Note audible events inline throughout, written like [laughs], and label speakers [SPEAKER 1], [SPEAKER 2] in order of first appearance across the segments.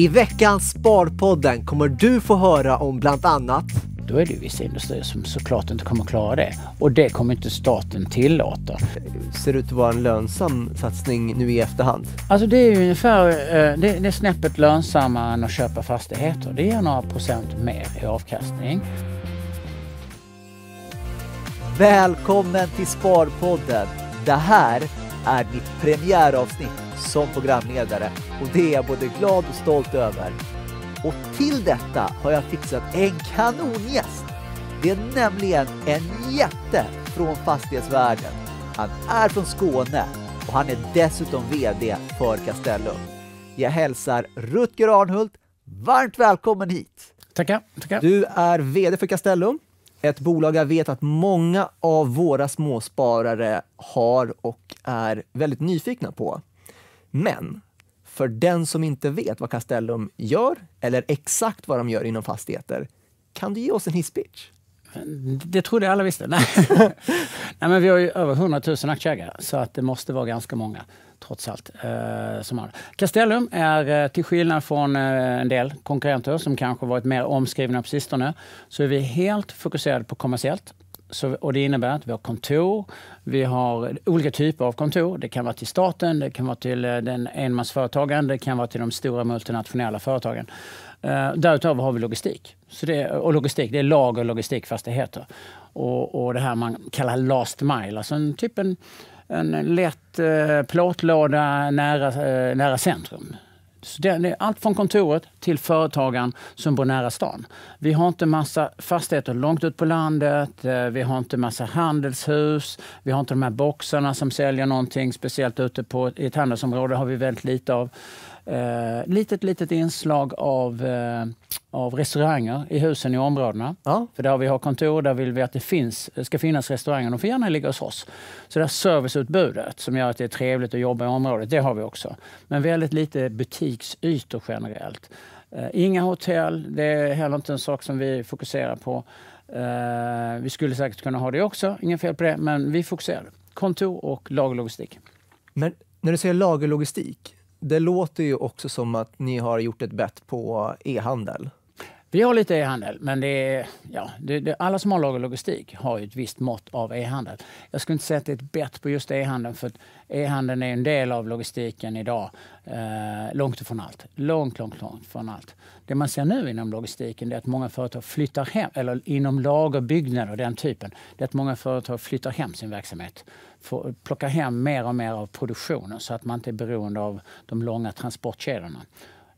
[SPEAKER 1] I veckans Sparpodden kommer du få höra om bland annat då är det ju vissa industrier som såklart inte kommer klara det. Och det kommer inte staten tillåta.
[SPEAKER 2] Ser det ut att vara en lönsam satsning nu i efterhand?
[SPEAKER 1] Alltså det är ju ungefär, eh, det är snäppet lönsammare än att köpa fastigheter. Det ger några procent mer i avkastning. Välkommen till Sparpodden! Det
[SPEAKER 2] här är mitt premiäravsnitt som programledare och det är jag både glad och stolt över. Och till detta har jag fixat en kanongäst. Det är nämligen en jätte från fastighetsvärlden. Han är från Skåne och han är dessutom VD för Castellum. Jag hälsar Rutger Arnhult varmt välkommen hit! Tackar, tackar. Du är VD för Castellum ett bolag jag vet att många av våra småsparare har och är väldigt nyfikna på. Men för den som inte vet vad Castellum gör eller exakt vad de gör inom fastigheter, kan du ge oss en hisspitch?
[SPEAKER 1] Det trodde jag alla visste. Nej. [laughs] Nej, men vi har ju över 100 000 aktieägare, så att det måste vara ganska många trots allt. Eh, som alla. Castellum är, eh, till skillnad från eh, en del konkurrenter som kanske varit mer omskrivna på sistone, så är vi helt fokuserade på kommersiellt. Så, och det innebär att vi har kontor, vi har olika typer av kontor. Det kan vara till staten, det kan vara till eh, den enmansföretagaren, det kan vara till de stora multinationella företagen. Eh, därutöver har vi logistik. Så det, och logistik, det är lager och logistikfastigheter. Och, och det här man kallar last mile, alltså en, typ en en lätt eh, plåtlåda nära, eh, nära centrum. Så det är allt från kontoret till företagaren som bor nära stan. Vi har inte massa fastigheter långt ut på landet. Eh, vi har inte massa handelshus. Vi har inte de här boxarna som säljer någonting speciellt ute på, i ett handelsområde. har vi väldigt lite av eh, litet, litet inslag av, eh, av restauranger i husen i områdena. Ja. För där vi har kontor, där vill vi att det finns, ska finnas restauranger. De får gärna ligga hos oss. Så det här serviceutbudet som gör att det är trevligt att jobba i området, det har vi också. Men väldigt lite butiksytor generellt. Eh, inga hotell, det är heller inte en sak som vi fokuserar på. Eh, vi skulle säkert kunna ha det också, inget fel på det, men vi fokuserar kontor och
[SPEAKER 2] lagerlogistik. Men när du säger lagerlogistik, det låter ju också som att ni har
[SPEAKER 1] gjort ett bett på e-handel. Vi har lite e-handel, men det är, ja, det, det, alla som har lager logistik har ju ett visst mått av e-handel. Jag skulle inte säga att det är ett bett på just e-handeln, för e-handeln är en del av logistiken idag. Eh, långt ifrån allt. Långt, långt, långt från allt. Det man ser nu inom logistiken är att många företag flyttar hem, eller inom lagerbyggnader och den typen, det är att många företag flyttar hem sin verksamhet få, plocka hem mer och mer av produktionen så att man inte är beroende av de långa transportkedjorna.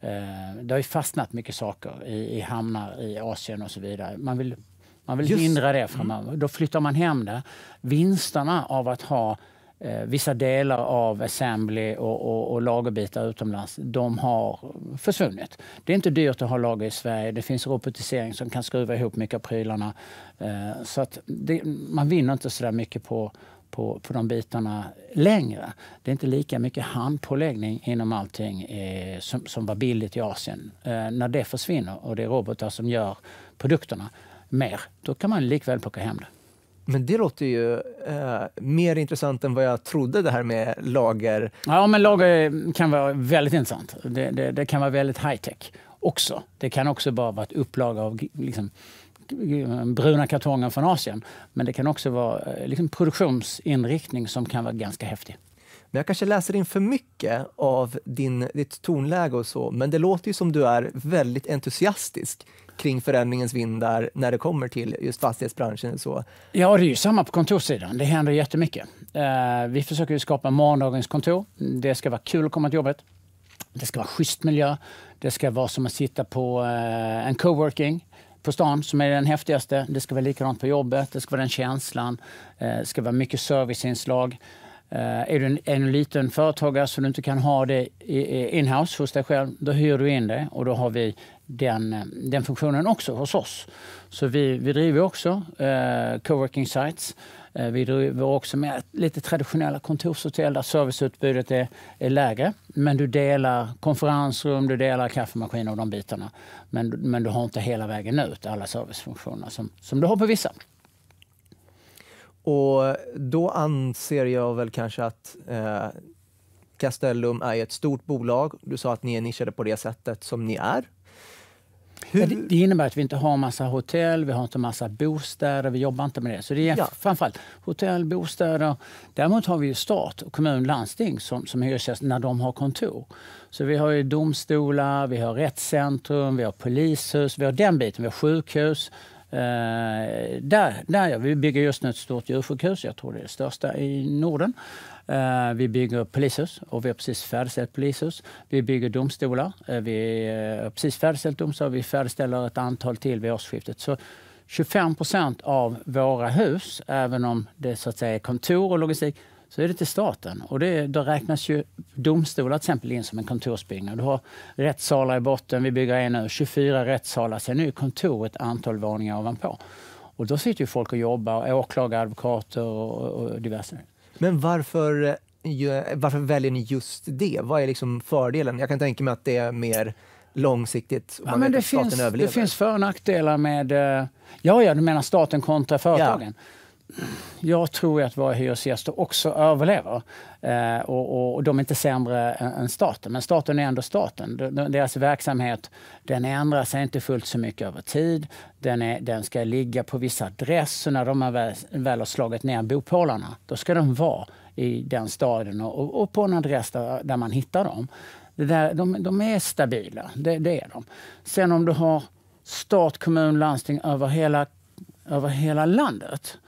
[SPEAKER 1] Eh, det har ju fastnat mycket saker i, hamnar i Asien och så vidare. Man vill, man vill hindra det mm. framöver. Då flyttar man hem det. Vinsterna av att ha eh, vissa delar av assembly och, och, och, lagerbitar utomlands, de har försvunnit. Det är inte dyrt att ha lager i Sverige. Det finns robotisering som kan skruva ihop mycket av prylarna. Eh, så att det, man vinner inte så mycket på, på, på de bitarna längre. Det är inte lika mycket handpåläggning inom allting eh, som, som var billigt i Asien. Eh, när det försvinner och det är robotar som gör produkterna mer, då kan man likväl plocka hem det. Men det låter ju eh, mer intressant än vad jag trodde, det här med lager. Ja, men lager kan vara väldigt intressant. Det, det, det kan vara väldigt high tech också. Det kan också bara vara ett upplager av liksom, bruna kartongen från Asien. Men det kan också vara eh, liksom produktionsinriktning som kan vara ganska
[SPEAKER 2] häftig. Men jag kanske läser in för mycket av din, ditt tonläge och så, men det låter ju som du är väldigt entusiastisk kring förändringens vindar när det kommer till just
[SPEAKER 1] fastighetsbranschen. Och så. Ja, det är ju samma på kontorssidan. Det händer jättemycket. Eh, vi försöker skapa morgondagens kontor. Det ska vara kul att komma till jobbet. Det ska vara schysst miljö. Det ska vara som att sitta på eh, en coworking på stan som är den häftigaste. Det ska vara likadant på jobbet, det ska vara den känslan. Det eh, ska vara mycket serviceinslag. Eh, är du en, en liten företagare så du inte kan ha det inhouse hos dig själv, då hyr du in det och då har vi den, eh, den funktionen också hos oss. Så vi, vi driver också eh, coworking sites Eh, vi driver också med lite traditionella kontorshotell där serviceutbudet är, är lägre. Men du delar konferensrum, du delar kaffemaskiner och de bitarna. Men, men du har inte hela vägen ut alla servicefunktioner som, som du har på vissa. Och då anser jag väl kanske
[SPEAKER 2] att eh, Castellum är ett stort bolag. Du sa att ni är nischade på det sättet
[SPEAKER 1] som ni är. Hur... Det innebär att vi inte har massa hotell, vi har inte massa bostäder, vi jobbar inte med det. Så det är ja. framförallt hotell, bostäder. Däremot har vi ju stat, kommun, landsting som, som hyresgäster när de har kontor. Så vi har ju domstolar, vi har rättscentrum, vi har polishus, vi har den biten, vi har sjukhus. Eh, där, där, vi bygger just nu ett stort djursjukhus, jag tror det är det största i Norden. Uh, vi bygger polishus och vi har precis färdigställt polishus. Vi bygger domstolar. Uh, vi har eh, precis färdigställt domstolar. Vi färdigställer ett antal till vid årsskiftet. Så 25 procent av våra hus, även om det så att säga är kontor och logistik, så är det till staten. Och det, då räknas ju domstolar till exempel in som en kontorsbyggnad. Du har rättssalar i botten, vi bygger en nu, 24 rättssalar. Sen är ju kontor ett antal våningar ovanpå. Och då sitter ju folk och jobbar, åklagare, advokater och, och diverse. Men
[SPEAKER 2] varför, eh, varför väljer ni just det? Vad är liksom fördelen? Jag kan tänka mig att det är mer
[SPEAKER 1] långsiktigt. Ja, men det, finns, det finns för och nackdelar med... Eh, ja, ja, du menar staten kontra företagen. Ja jag tror att våra hyresgäster också överlever. Eh, och, och, de är inte sämre än, än staten, men staten är ändå staten. Deras verksamhet den ändrar sig inte fullt så mycket över tid. Den, är, den ska ligga på vissa adresser. När de väl, väl har slagit ner bopålarna, då ska de vara i den staden och, och på en adress där, där man hittar dem. Det där, de, de är stabila, det, det är de. Sen om du har stat, kommun, landsting över hela, över hela landet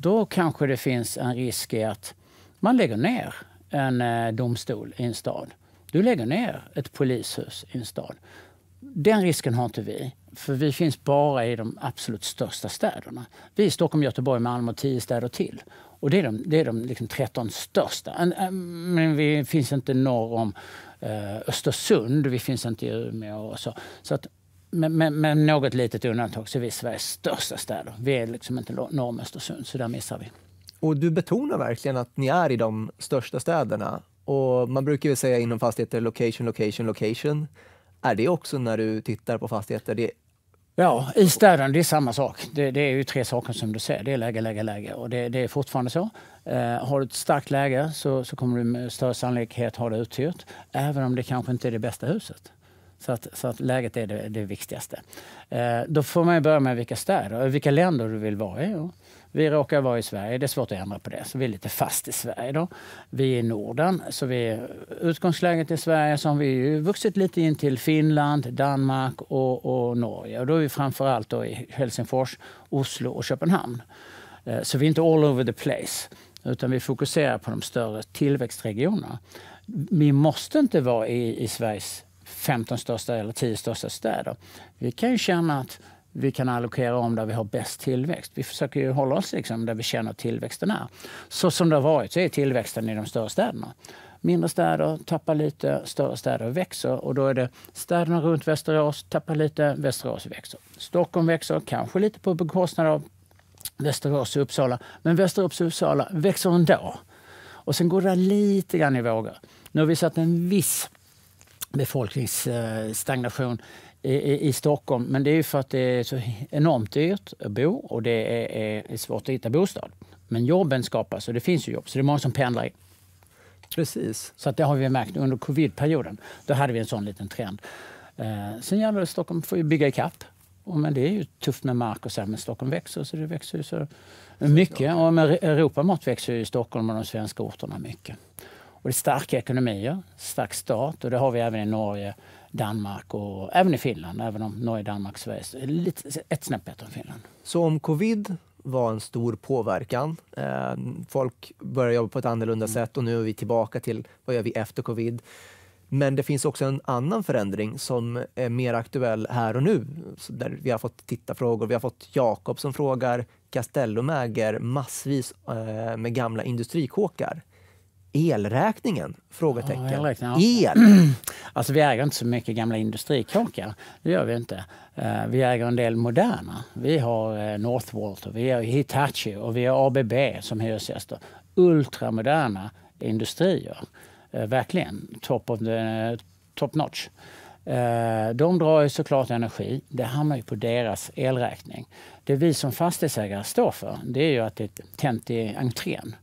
[SPEAKER 1] då kanske det finns en risk i att man lägger ner en eh, domstol i en stad. Du lägger ner ett polishus i en stad. Den risken har inte vi, för vi finns bara i de absolut största städerna. Vi är Stockholm, Göteborg, Malmö och tio städer till. Och det är de, det är de liksom 13 största. Eh, men vi finns inte norr om eh, Östersund, vi finns inte i Umeå och så. Så att men, något litet undantag så är vi Sveriges största städer. Vi är liksom inte norr om Östersund, så där missar vi. Och du betonar verkligen att ni är i de
[SPEAKER 2] största städerna. Och man brukar ju säga inom fastigheter location, location, location. Är
[SPEAKER 1] det också när du tittar på fastigheter? Det... Ja, i städerna det är samma sak. Det, det, är ju tre saker som du säger. Det är läge, läge, läge och det, det är fortfarande så. Eh, har du ett starkt läge så, så kommer du med större sannolikhet ha det uthyrt. Även om det kanske inte är det bästa huset. Så att, så att läget är det, det viktigaste. Eh, då får man börja med vilka städer och vilka länder du vill vara i. Och vi råkar vara i Sverige, det är svårt att ändra på det, så vi är lite fast i Sverige. Då. Vi är i Norden, så vi är utgångsläget i Sverige har vi ju vuxit lite in till Finland, Danmark och, och Norge. Och då är vi framförallt då i Helsingfors, Oslo och Köpenhamn. Eh, så vi är inte all over the place, utan vi fokuserar på de större tillväxtregionerna. Vi måste inte vara i, i Sveriges 15 största eller 10 största städer. Vi kan ju känna att vi kan allokera om där vi har bäst tillväxt. Vi försöker ju hålla oss liksom där vi känner att tillväxten är. Så som det har varit så är tillväxten i de större städerna. Mindre städer tappar lite, större städer växer och då är det städerna runt Västerås tappar lite, Västerås växer. Stockholm växer, kanske lite på bekostnad av Västerås och Uppsala, men Västerås och Uppsala växer ändå. Och sen går det lite grann i vågor. Nu har vi satt en viss befolkningsstagnation i, Stockholm. Men det är ju för att det är så enormt dyrt att bo och det är, svårt att hitta bostad. Men jobben skapas och det finns ju jobb, så det är många som pendlar in. Precis. Så att det har vi märkt under covidperioden. Då hade vi en sån liten trend. Eh, sen gäller det Stockholm får ju bygga ikapp. Och men det är ju tufft med mark och så, men Stockholm växer så det växer ju så mycket. Och med Europamått växer ju Stockholm och de svenska orterna mycket. Och det är starka ekonomier, stark stat och det har vi även i Norge, Danmark och även i Finland. Även om Norge, Danmark och Sverige är lite, ett snäpp bättre än Finland. Så om covid
[SPEAKER 2] var en stor påverkan. Eh, folk börjar jobba på ett annorlunda mm. sätt och nu är vi tillbaka till vad gör vi efter covid. Men det finns också en annan förändring som är mer aktuell här och nu. Där vi har fått tittarfrågor. Vi har fått Jakob som frågar Castellum äger massvis eh, med gamla industrikåkar.
[SPEAKER 1] Elräkningen? Frågetecken. Oh, elräkningen, ja. El! [clears throat] alltså vi äger inte så mycket gamla industrikåkar. Det gör vi inte. Uh, vi äger en del moderna. Vi har uh, Northvolt och vi har Hitachi och vi har ABB som hyresgäster. Ultramoderna industrier. Uh, verkligen top, of the, top notch. De drar ju såklart energi. Det hamnar ju på deras elräkning. Det vi som fastighetsägare står för det är ju att det är tänt i entrén.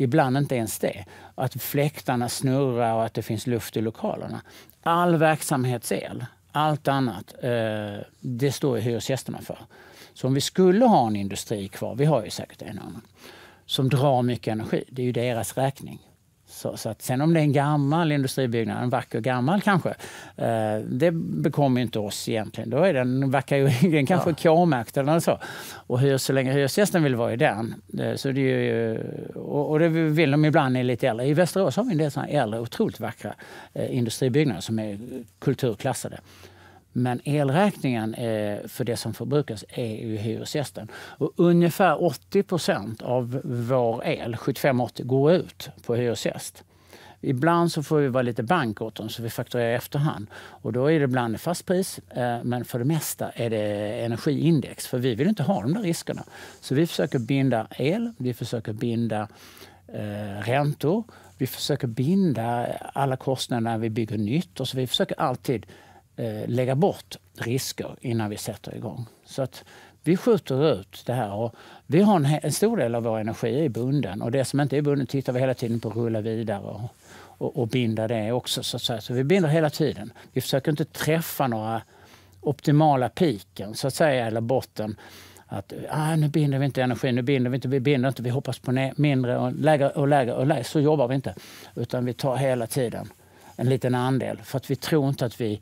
[SPEAKER 1] Ibland inte ens det. Att fläktarna snurrar och att det finns luft i lokalerna. All verksamhetsel, allt annat, eh, det står ju hyresgästerna för. Så om vi skulle ha en industri kvar, vi har ju säkert en annan, som drar mycket energi, det är ju deras räkning. Så, så, att, sen om det är en gammal industribyggnad, en vacker gammal kanske, eh, det bekommer inte oss egentligen. Då är den, verkar [laughs] den kanske ja. K-märkt eller så. Och hur, så länge hyresgästen vill vara i den, eh, det, så det är ju, och, och, det vill de ibland i lite äldre. I Västerås har vi en del sådana äldre, otroligt vackra eh, industribyggnader som är kulturklassade. Men elräkningen eh, för det som förbrukas är ju hyresgästen. Och ungefär 80 av vår el, 75-80, går ut på hyresgäst. Ibland så får vi vara lite bank åt dem, så vi fakturerar i efterhand. Och då är det ibland fast pris, eh, men för det mesta är det energiindex. För vi vill inte ha de där riskerna. Så vi försöker binda el, vi försöker binda eh, räntor. Vi försöker binda alla kostnader när vi bygger nytt. Och så vi försöker alltid eh, lägga bort risker innan vi sätter igång. Så att vi skjuter ut det här. Och vi har en, en stor del av vår energi är bunden och det som inte är bundet tittar vi hela tiden på att rulla vidare och, och, och binda det också. Så, så, så vi binder hela tiden. Vi försöker inte träffa några optimala piken så att säga, eller botten. Att ah, nu binder vi inte energi, nu binder vi inte, vi binder inte, vi hoppas på mindre och lägre och lägre och lägre. Så jobbar vi inte. Utan vi tar hela tiden en liten andel för att vi tror inte att vi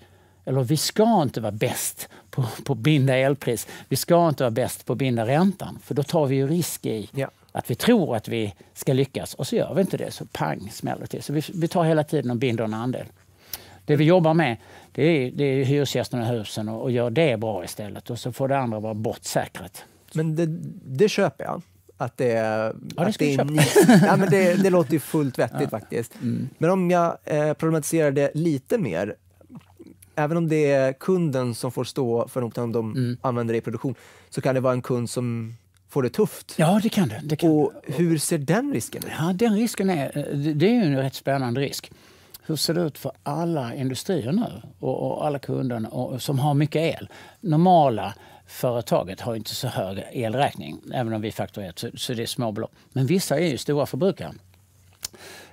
[SPEAKER 1] eller vi ska inte vara bäst på, att binda elpris. Vi ska inte vara bäst på att binda räntan, för då tar vi ju risk i ja. att vi tror att vi ska lyckas och så gör vi inte det, så pang smäller det till. Så vi, vi tar hela tiden och binder en andel. Det vi jobbar med det är, det är hyresgästerna i husen och, och gör det bra istället och så får det andra vara bortsäkrat. Men det, det köper jag att det är... Ja, att det, ni, ja, men det, det låter ju fullt vettigt [laughs] ja. faktiskt.
[SPEAKER 2] Mm. Men om jag eh, problematiserar det lite mer även om det är kunden som får stå för notan de mm. använder i produktion, så kan det vara en kund som
[SPEAKER 1] får det tufft. Ja, det kan det. det kan och hur ser den risken ut? Ja, den risken är, det är en rätt spännande risk. Hur ser det ut för alla industrier nu och, och alla kunder och, som har mycket el? Normala företaget har inte så hög elräkning, även om vi fakturerar så, så det är små belopp. Men vissa är ju stora förbrukare.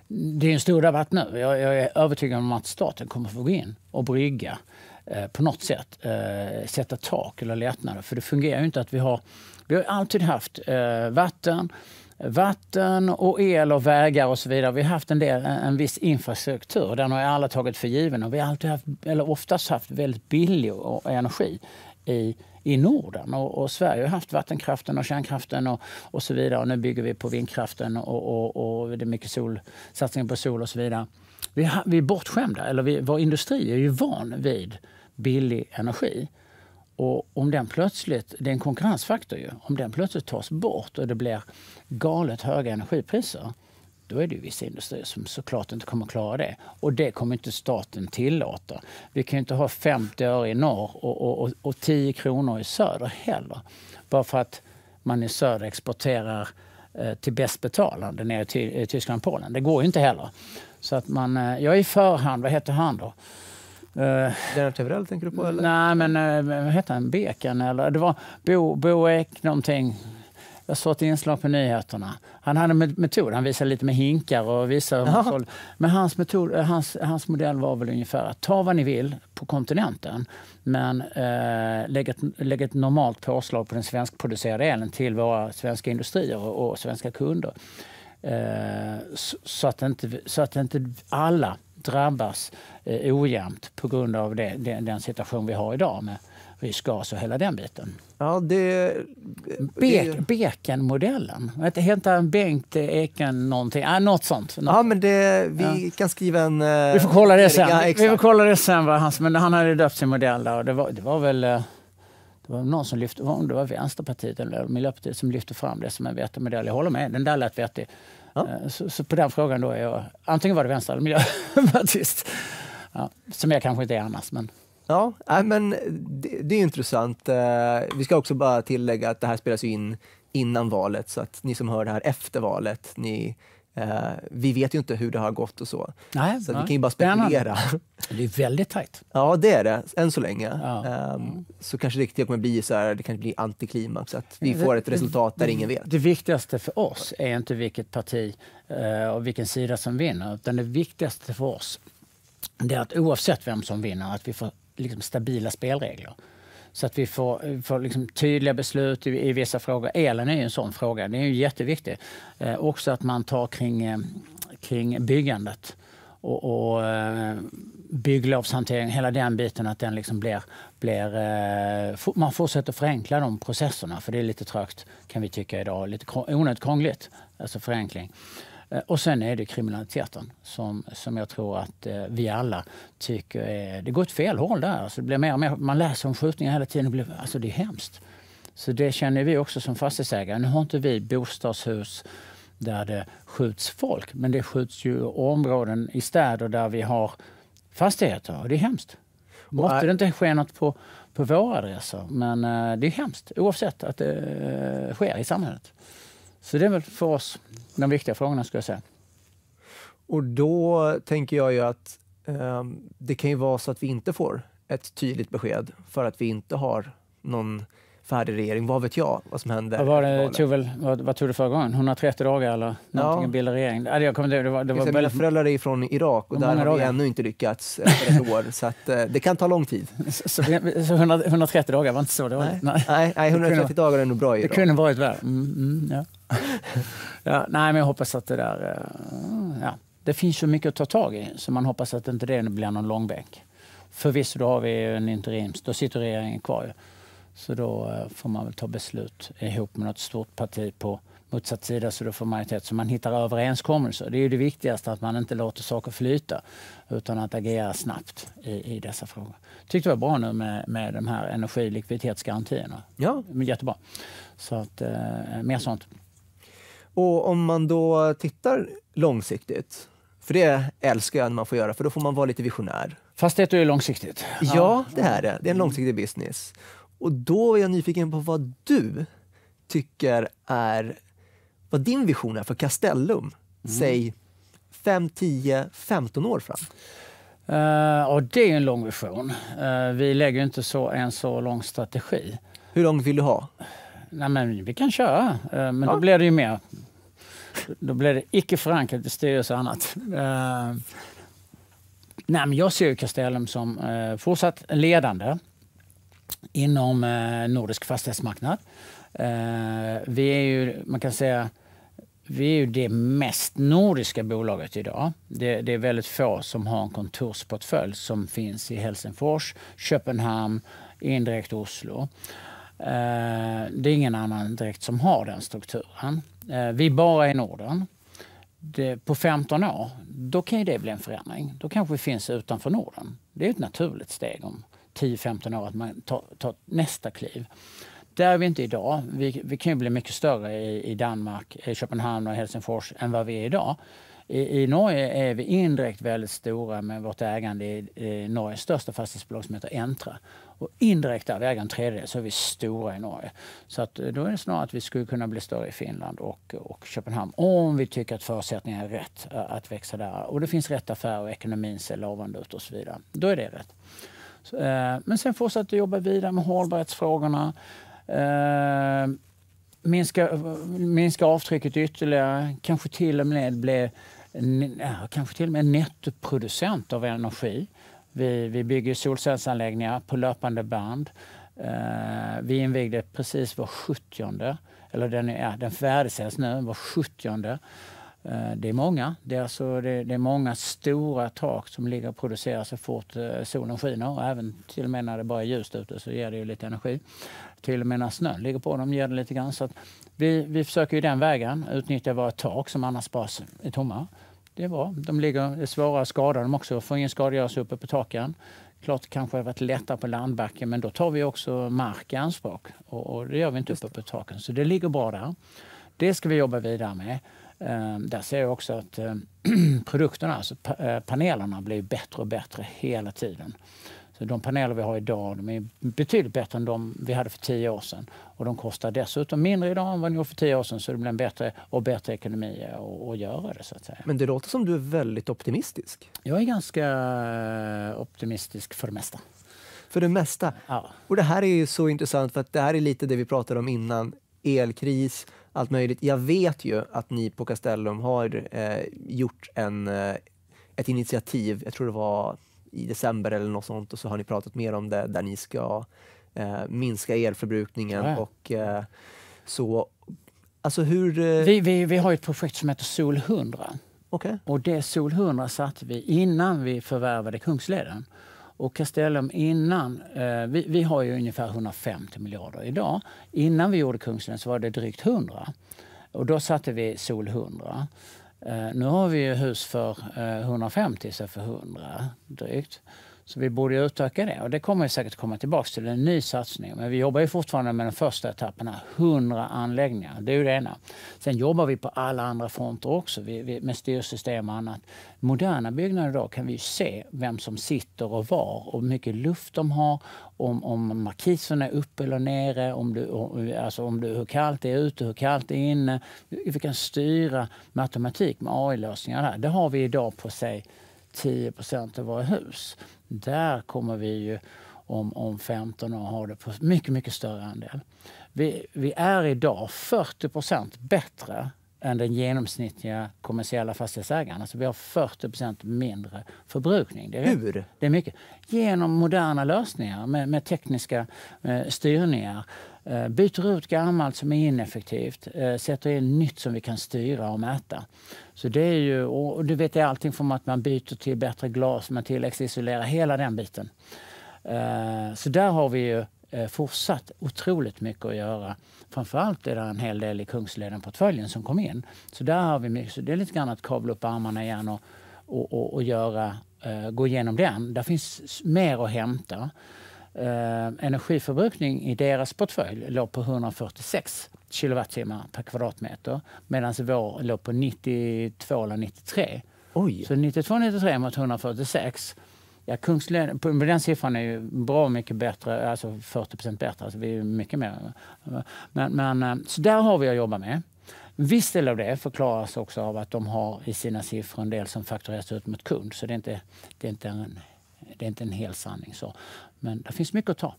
[SPEAKER 1] Det är en stor debatt nu. Jag, jag är övertygad om att staten kommer att få gå in och brygga eh, på något sätt. Eh, sätta tak eller lättnader. För det fungerar ju inte att vi har... Vi har alltid haft eh, vatten, vatten och el och vägar och så vidare. Vi har haft en, del, en viss infrastruktur. Den har alla tagit för given. Och vi har alltid haft, eller oftast haft väldigt billig energi i i Norden. Och, och Sverige har haft vattenkraften och kärnkraften och, och så vidare. Och nu bygger vi på vindkraften och, och, och det är mycket sol, satsningar på sol och så vidare. Vi, vi är bortskämda, eller vi, vår industri är ju van vid billig energi. Och om den plötsligt, det är en konkurrensfaktor ju, om den plötsligt tas bort och det blir galet höga energipriser då är det vissa industrier som såklart inte kommer klara det. Och det kommer inte staten tillåta. Vi kan inte ha 50 öre i norr och, och, och 10 kronor i söder heller. Bara för att man i söder exporterar eh, till bäst betalande nere i Tyskland och Polen. Det går ju inte heller. Så att man, eh, jag är i förhand, vad heter han då? Eh, Lennart Evrell tänker du på? Eller? Nej, men vad heter han? Beken eller? Det var Bo, Bo Ek någonting. Jag såg ett inslag på nyheterna. Han hade en metod, han visade lite med hinkar och visade ja. men hans, metod, eh, hans, hans modell var väl ungefär att ta vad ni vill på kontinenten men eh, lägg, ett, lägg ett normalt påslag på den svenskproducerade elen till våra svenska industrier och, och svenska kunder. Eh, så, så, att inte, så att inte alla drabbas eh, ojämnt på grund av det, den, den situation vi har idag med rysk gas och hela den biten. Ja, det... Bek, Bekenmodellen. Hette han Bengt Eken någonting? Ah, något sånt. Något. Ja, men det, vi ja. kan skriva en... Eh, vi får kolla det sen. Ja, vi får kolla det sen vad hans, men han hade döpt sin modell där och det var, det var väl... Eh, det var någon som lyfte, om det var Vänsterpartiet eller Miljöpartiet som lyfte fram det som en vettig modell. Jag håller med, den där lät vettig. Ja. Eh, så, så, på den frågan då är jag, antingen var det vänster eller Miljöpartiet, Ja, som jag kanske inte är annars. Men... Ja,
[SPEAKER 2] äh, men det, det är intressant. Eh, vi ska också bara tillägga att det här spelas in innan valet, så att ni som hör det här efter valet, ni, eh, vi vet ju inte hur det har gått och så. Nej, så nej. vi kan ju bara spekulera.
[SPEAKER 1] Det är väldigt tajt.
[SPEAKER 2] Ja, det är det, än så länge. Ja. Um, så kanske det kommer bli så här, det kanske blir antiklimax, att vi det, får ett resultat där det, ingen vet.
[SPEAKER 1] Det viktigaste för oss är inte vilket parti eh, och vilken sida som vinner, utan det viktigaste för oss det är att oavsett vem som vinner, att vi får liksom stabila spelregler. Så att vi får, får liksom tydliga beslut i, i, vissa frågor. Elen är en sån fråga. Det är ju jätteviktig. Eh, också att man tar kring, eh, kring byggandet och, och eh, bygglovshantering, hela den biten, att den liksom blir, blir... Eh, man fortsätter förenkla de processerna, för det är lite trögt kan vi tycka idag. Lite onödigt krångligt, alltså förenkling. Eh, och sen är det kriminaliteten som, som jag tror att eh, vi alla tycker är... Det går åt fel håll där. Alltså det blir mer och mer, man läser om skjutningar hela tiden. Det, blir, alltså det är hemskt. Så det känner vi också som fastighetsägare. Nu har inte vi bostadshus där det skjuts folk, men det skjuts ju områden i städer där vi har fastigheter och det är hemskt. Måtte det inte ske något på, på våra adresser, men eh, det är hemskt oavsett att det sker i samhället. Så det är väl för oss de viktiga frågorna skulle jag säga. Och
[SPEAKER 2] då tänker jag ju att eh, det kan ju vara så att vi inte får ett tydligt besked för att vi inte har någon färdig regering. Vad vet jag vad som händer? Vad, var det,
[SPEAKER 1] tog väl, vad, vad tog det förra gången? 130 dagar eller någonting ja. att bilda regering? jag kommer, det var, det var väldigt... Mina föräldrar är från Irak och, där har dagar. vi ännu inte lyckats efter ett år. Så att,
[SPEAKER 2] eh, det kan ta lång tid. Så, så,
[SPEAKER 1] så 100, 130 dagar var inte så dåligt? Nej, nej. nej, 130
[SPEAKER 2] dagar är nog bra i Irak. Det kunde
[SPEAKER 1] varit värre. Mm, mm, ja. [laughs] Ja, nej, men jag hoppas att det där... Eh, ja. Det finns så mycket att ta tag i, så man hoppas att inte det blir någon långbänk. Förvisso då har vi en interims, då sitter regeringen kvar. Så då eh, får man väl ta beslut ihop med något stort parti på motsatt sida så då får majoritet. Så man hittar överenskommelser. Det är det viktigaste, att man inte låter saker flyta utan att agera snabbt i, i dessa frågor. tyckte det var bra nu med, med de här energi Ja. Jättebra. Så att, eh, mer sånt. Och om man då tittar långsiktigt, för
[SPEAKER 2] det älskar jag när man får göra, för då får man vara lite visionär. Fastigheter är långsiktigt. Ja, det här är det. är en långsiktig business. Och då är jag nyfiken på vad du tycker är, vad din vision är för Castellum, mm. säg 5, 10,
[SPEAKER 1] 15 år fram? Uh, och det är en lång vision. Uh, vi lägger inte så, en så lång strategi. Hur lång vill du ha? Nej, men vi kan köra, uh, men ja. då blir det ju mer då blev det icke förankrat i styrelse och annat. Uh, nej, men jag ser Castellum som uh, fortsatt ledande inom uh, nordisk fastighetsmarknad. Uh, vi är ju, man kan säga, vi är ju det mest nordiska bolaget idag. Det, det, är väldigt få som har en kontorsportfölj som finns i Helsingfors, Köpenhamn, indirekt Oslo. Uh, det är ingen annan direkt som har den strukturen. Eh, vi bara i Norden, det, på 15 år, då kan ju det bli en förändring. Då kanske vi finns utanför Norden. Det är ett naturligt steg om 10-15 år att man tar, tar, nästa kliv. Där är vi inte idag. Vi, vi kan ju bli mycket större i, i Danmark, i Köpenhamn och Helsingfors än vad vi är idag. I, I, Norge är vi indirekt väldigt stora med vårt ägande i, i Norges största fastighetsbolag som heter Entra och indirekt där, vi en tredjedel, så är vi stora i Norge. Så att, eh, då är det snarare att vi skulle kunna bli större i Finland och, och Köpenhamn om vi tycker att förutsättningarna är rätt att växa där. Och det finns rätt affärer och ekonomin ser lovande ut och så vidare. Då är det rätt. Så, eh, men sen fortsätta jobba vidare med hållbarhetsfrågorna. Eh, minska, minska avtrycket ytterligare, kanske till och med bli eh, kanske till och med nettoproducent av energi. Vi, vi bygger solcellsanläggningar på löpande band. Eh, vi invigde precis vår 70 eller den, ja, den färdigställs nu, var 70 eh, det är många. Det är, alltså, det, det, är många stora tak som ligger och producerar så fort eh, solen skiner. Och även till och med när det bara är ljust ute så ger det ju lite energi. Till och med när snön ligger på dem ger det lite grann. Så vi, vi försöker ju den vägen utnyttja våra tak som annars bara är tomma det är bra. De ligger är svåra skadar de också. Får ingen skadegörelse uppe på taken. Klart det kanske har varit lättare på landbacken men då tar vi också mark i anspråk. Och, och det gör vi inte uppe på taken. Så det ligger bra där. Det ska vi jobba vidare med. Ehm, där ser jag också att eh, [clears throat] produkterna, alltså pa eh, panelerna, blir bättre och bättre hela tiden. Så de paneler vi har idag de är betydligt bättre än de vi hade för tio år sedan. Och de kostar dessutom mindre idag än vad de gjorde för tio år sedan så det blir en bättre och bättre ekonomi att, att göra det. Så att säga. Men det låter som du är väldigt optimistisk. Jag är ganska optimistisk för det mesta. För det mesta?
[SPEAKER 2] Ja. Och det här är så intressant för att det här är lite det vi pratade om innan. Elkris, allt möjligt. Jag vet ju att ni på Castellum har eh, gjort en, eh, ett initiativ, jag tror det var i december eller något sånt och så har ni pratat mer om det där ni ska eh, minska elförbrukningen ja. och eh, så.
[SPEAKER 1] Alltså hur... Eh, vi, vi, vi har ett projekt som heter Sol 100. Okay. Och det Sol 100 satte vi innan vi förvärvade Kungsleden. Och Castellum innan, eh, vi, vi, har ju ungefär 150 miljarder idag. Innan vi gjorde Kungsleden så var det drygt 100. Och då satte vi Sol 100. Eh, nu har vi ju hus för 150 eh, istället för 100 drygt. Så vi borde utöka det och det kommer vi säkert komma tillbaka till. En ny satsning. Men vi jobbar ju fortfarande med den första etappen 100 anläggningar, det är ju det ena. Sen jobbar vi på alla andra fronter också vi, vi, med styrsystem och annat. Moderna byggnader idag kan vi ju se vem som sitter och var och hur mycket luft de har, om, om markiserna är uppe eller nere, om du, alltså om du, hur kallt det är ute, hur kallt det är inne. Vi kan styra matematik med AI-lösningar Det har vi idag på sig 10 av våra hus. Där kommer vi ju om, om 15 år ha det på mycket, mycket större andel. Vi, vi är idag 40 bättre än den genomsnittliga kommersiella fastighetsägaren. Alltså vi har 40 mindre förbrukning. Det är, Hur? Det är mycket. Genom moderna lösningar med, med tekniska eh, styrningar. Eh, byter ut gammalt som är ineffektivt, eh, sätter in nytt som vi kan styra och mäta. Så det är ju, och du vet, det är allting från att man byter till bättre glas, man tilläggsisolerar, hela den biten. Eh, så där har vi ju Eh, fortsatt otroligt mycket att göra. Framförallt är det en hel del i kungsleden som kom in. Så där har vi mycket, så det är lite grann att kavla upp armarna igen och, och, och, och göra, uh, gå igenom den. Där finns mer att hämta. Uh, energiförbrukning i deras portfölj låg på 146 kilowattimmar per kvadratmeter medan vår låg på 92 eller 93. Oj. Så 92 93 mot 146 Ja, Kungsleden, den siffran är ju bra mycket bättre, alltså 40 procent bättre. Alltså vi är mycket mer. Men, men, eh, så där har vi att jobba med. Viss del av det förklaras också av att de har i sina siffror en del som faktureras ut mot kund. Så det är inte, det är inte, en, det är inte en hel sanning. Så. Men det finns mycket att ta.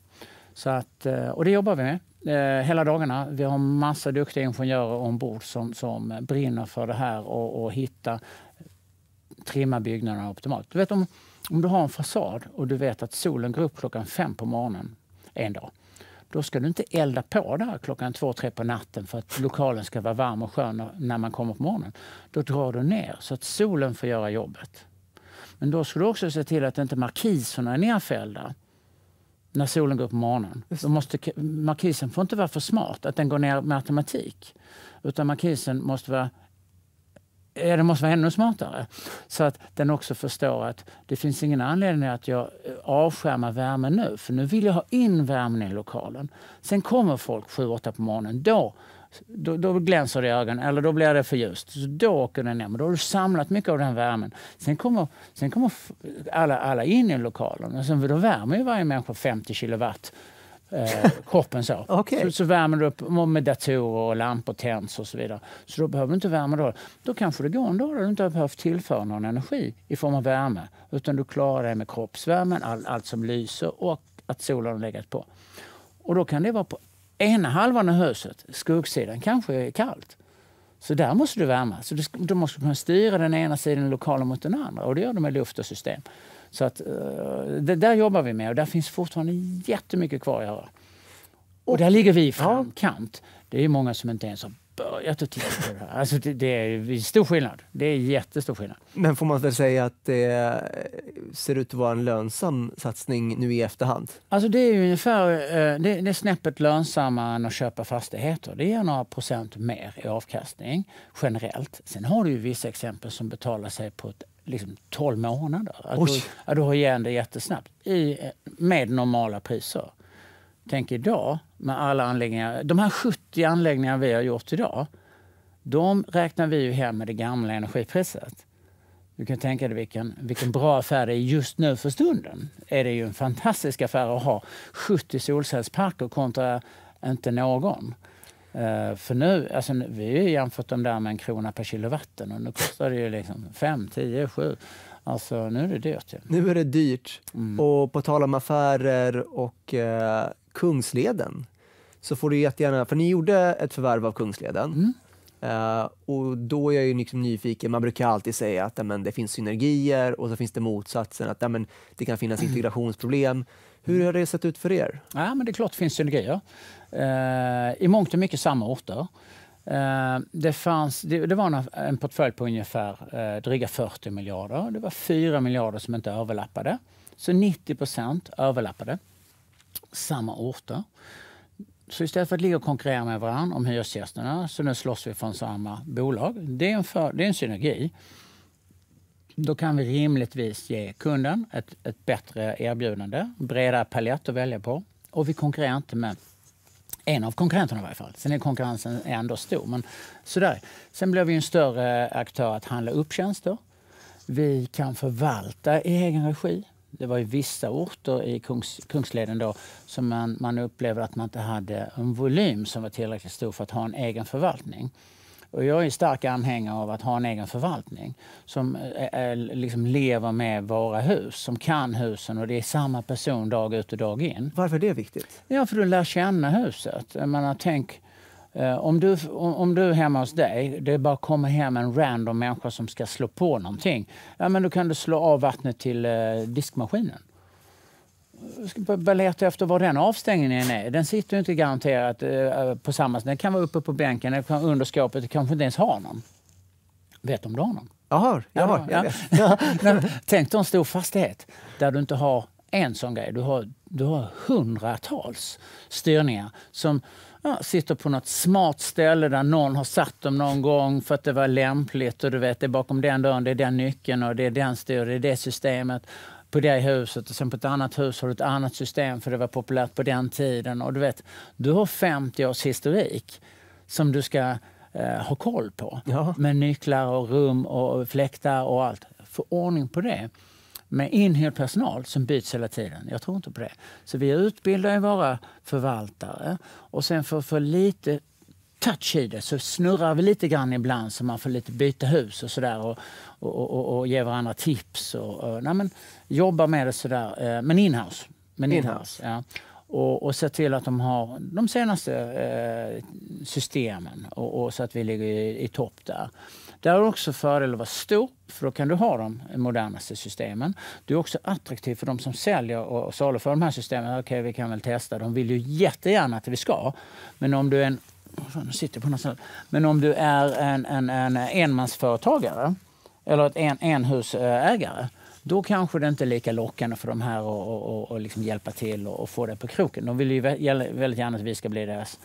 [SPEAKER 1] Så att, eh, och det jobbar vi med eh, hela dagarna. Vi har massa duktiga ingenjörer ombord som, som brinner för det här och, och hitta trimma byggnaderna optimalt. Du vet om, om du har en fasad och du vet att solen går upp klockan fem på morgonen en dag. Då ska du inte elda på där klockan två, tre på natten för att lokalen ska vara varm och skön när man kommer på morgonen. Då drar du ner så att solen får göra jobbet. Men då ska du också se till att inte markiserna är nerfällda när solen går upp på morgonen. Då måste, markisen får inte vara för smart, att den går ner med automatik. Utan markisen måste vara Ja, den måste vara ännu smartare. Så att den också förstår att det finns ingen anledning att jag eh, avskärmar värmen nu. För nu vill jag ha in värmen i lokalen. Sen kommer folk 7-8 på morgonen. Då, då, då glänser det i ögonen eller då blir det för ljust. Så då åker den ner. Men då har du samlat mycket av den värmen. Sen kommer, sen kommer alla, alla in i lokalen. Och sen, då värmer ju varje människa 50 kilowatt eh, kroppen så. [laughs] okay. så. Så värmer du upp med datorer och lampor tänds och så vidare. Så då behöver du inte värma då. Då kanske det går en dag då du inte har behövt tillföra någon energi i form av värme. Utan du klarar dig med kroppsvärmen, all, allt som lyser och att solen har legat på. Och då kan det vara på ena halvan av huset, skuggsidan, kanske är kallt. Så där måste du värma. Så du, då måste kunna styra den ena sidan lokalen mot den andra och det gör du med luft och system. Så att, eh, det där jobbar vi med och där finns fortfarande jättemycket kvar att göra. Och där ligger vi i framkant. Det är många som inte ens har börjat att titta på det här. Alltså det, det, är stor skillnad. Det är jättestor skillnad. Men får man väl säga
[SPEAKER 2] att det eh, ser ut att vara en lönsam satsning nu i efterhand?
[SPEAKER 1] Alltså det är ungefär, eh, det, det är snäppet lönsammare än att köpa fastigheter. Det ger några procent mer i avkastning generellt. Sen har du ju vissa exempel som betalar sig på ett liksom 12 månader. Att du, att du har igen det jättesnabbt i, med normala priser. Tänk idag med alla anläggningar. De här 70 anläggningarna vi har gjort idag, de räknar vi ju hem med det gamla energipriset. Du kan tänka dig vilken, vilken bra affär det är just nu för stunden. Är det ju en fantastisk affär att ha 70 solcellsparker kontra inte någon. Eh, för nu, alltså, vi har jämfört dem där med en krona per kilowatten och nu kostar det ju liksom 5, 10, 7. Alltså nu är det dyrt. Ja.
[SPEAKER 2] Nu är det dyrt. Mm. Och på tal om affärer och eh, Kungsleden så får du jättegärna, för ni gjorde ett förvärv av Kungsleden. Mm. Eh, och då är jag ju liksom nyfiken, man brukar alltid säga att amen, det finns synergier och så finns det motsatsen, att amen, det kan finnas integrationsproblem. Hur mm. har det sett ut för
[SPEAKER 1] er? Ja, men det är klart det finns synergier. Eh, i mångt och mycket samma orter. Eh, det, fanns, det, var en, en portfölj på ungefär eh, dryga 40 miljarder. Det var 4 miljarder som inte överlappade. Så 90 procent överlappade samma orter. Så istället för att ligga och konkurrera med varandra om hyresgästerna så nu slåss vi från samma bolag. Det är en, för, det är en synergi. Då kan vi rimligtvis ge kunden ett, ett bättre erbjudande, bredare palett att välja på och vi konkurrerar inte med en av konkurrenterna i varje fall. Sen är konkurrensen ändå stor. Men sådär. Sen blev vi en större aktör att handla upp tjänster. Vi kan förvalta i egen regi. Det var ju vissa orter i Kungs, Kungsleden då som man, man upplevde att man inte hade en volym som var tillräckligt stor för att ha en egen förvaltning. Och jag är en stark anhängare av att ha en egen förvaltning som är, eh, eh, liksom lever med våra hus, som kan husen och det är samma person dag ut och dag in. Varför är det viktigt? Ja, för du lär känna huset. menar, tänk, eh, om du, om du är hemma hos dig, det är bara att hem en random människa som ska slå på någonting. Ja, men då kan du slå av vattnet till diskmaskinen börja leta efter var den avstängningen är. Den sitter inte garanterat eh, på samma ställe. Den kan vara uppe på bänken, den under skåpet, den kanske inte ens har någon. Vet om du har någon? Jag har, jag har. Jag ja. [laughs] Tänk dig en stor fastighet där du inte har en sån grej. Du har, du har hundratals styrningar som ja, sitter på nåt smart ställe där någon har satt dem någon gång för att det var lämpligt. Och du vet, det är bakom den dörren, det är den nyckeln och det är den styr, det är det systemet på det huset och sen på ett annat hus har du ett annat system för det var populärt på den tiden. Och du vet, du har 50 års historik som du ska eh, ha koll på. Ja. Med nycklar och rum och fläktar och allt. Få ordning på det med inhyrd personal som byts hela tiden. Jag tror inte på det. Så vi utbildar våra förvaltare och sen för, för lite touch i det så snurrar vi lite grann ibland så man får lite byta hus och sådär och, och, och, och ge varandra tips och, och nej, men, jobba med det sådär, eh, men inhouse. Men inhouse. inhouse ja. och, och se till att de har de senaste eh, systemen och, och, så att vi ligger i, i topp där. Där är också fördel att vara stor, för då kan du ha de modernaste systemen. Du är också attraktiv för de som säljer och saluför de här systemen. Okej, okay, vi kan väl testa. De vill ju jättegärna att vi ska. Men om du är en sitter på något Men om du är en, en, en enmansföretagare eller ett en, enhusägare då kanske det inte är lika lockande för de här att och, och, och liksom hjälpa till och, och få det på kroken. De vill ju väldigt gärna att vi ska bli deras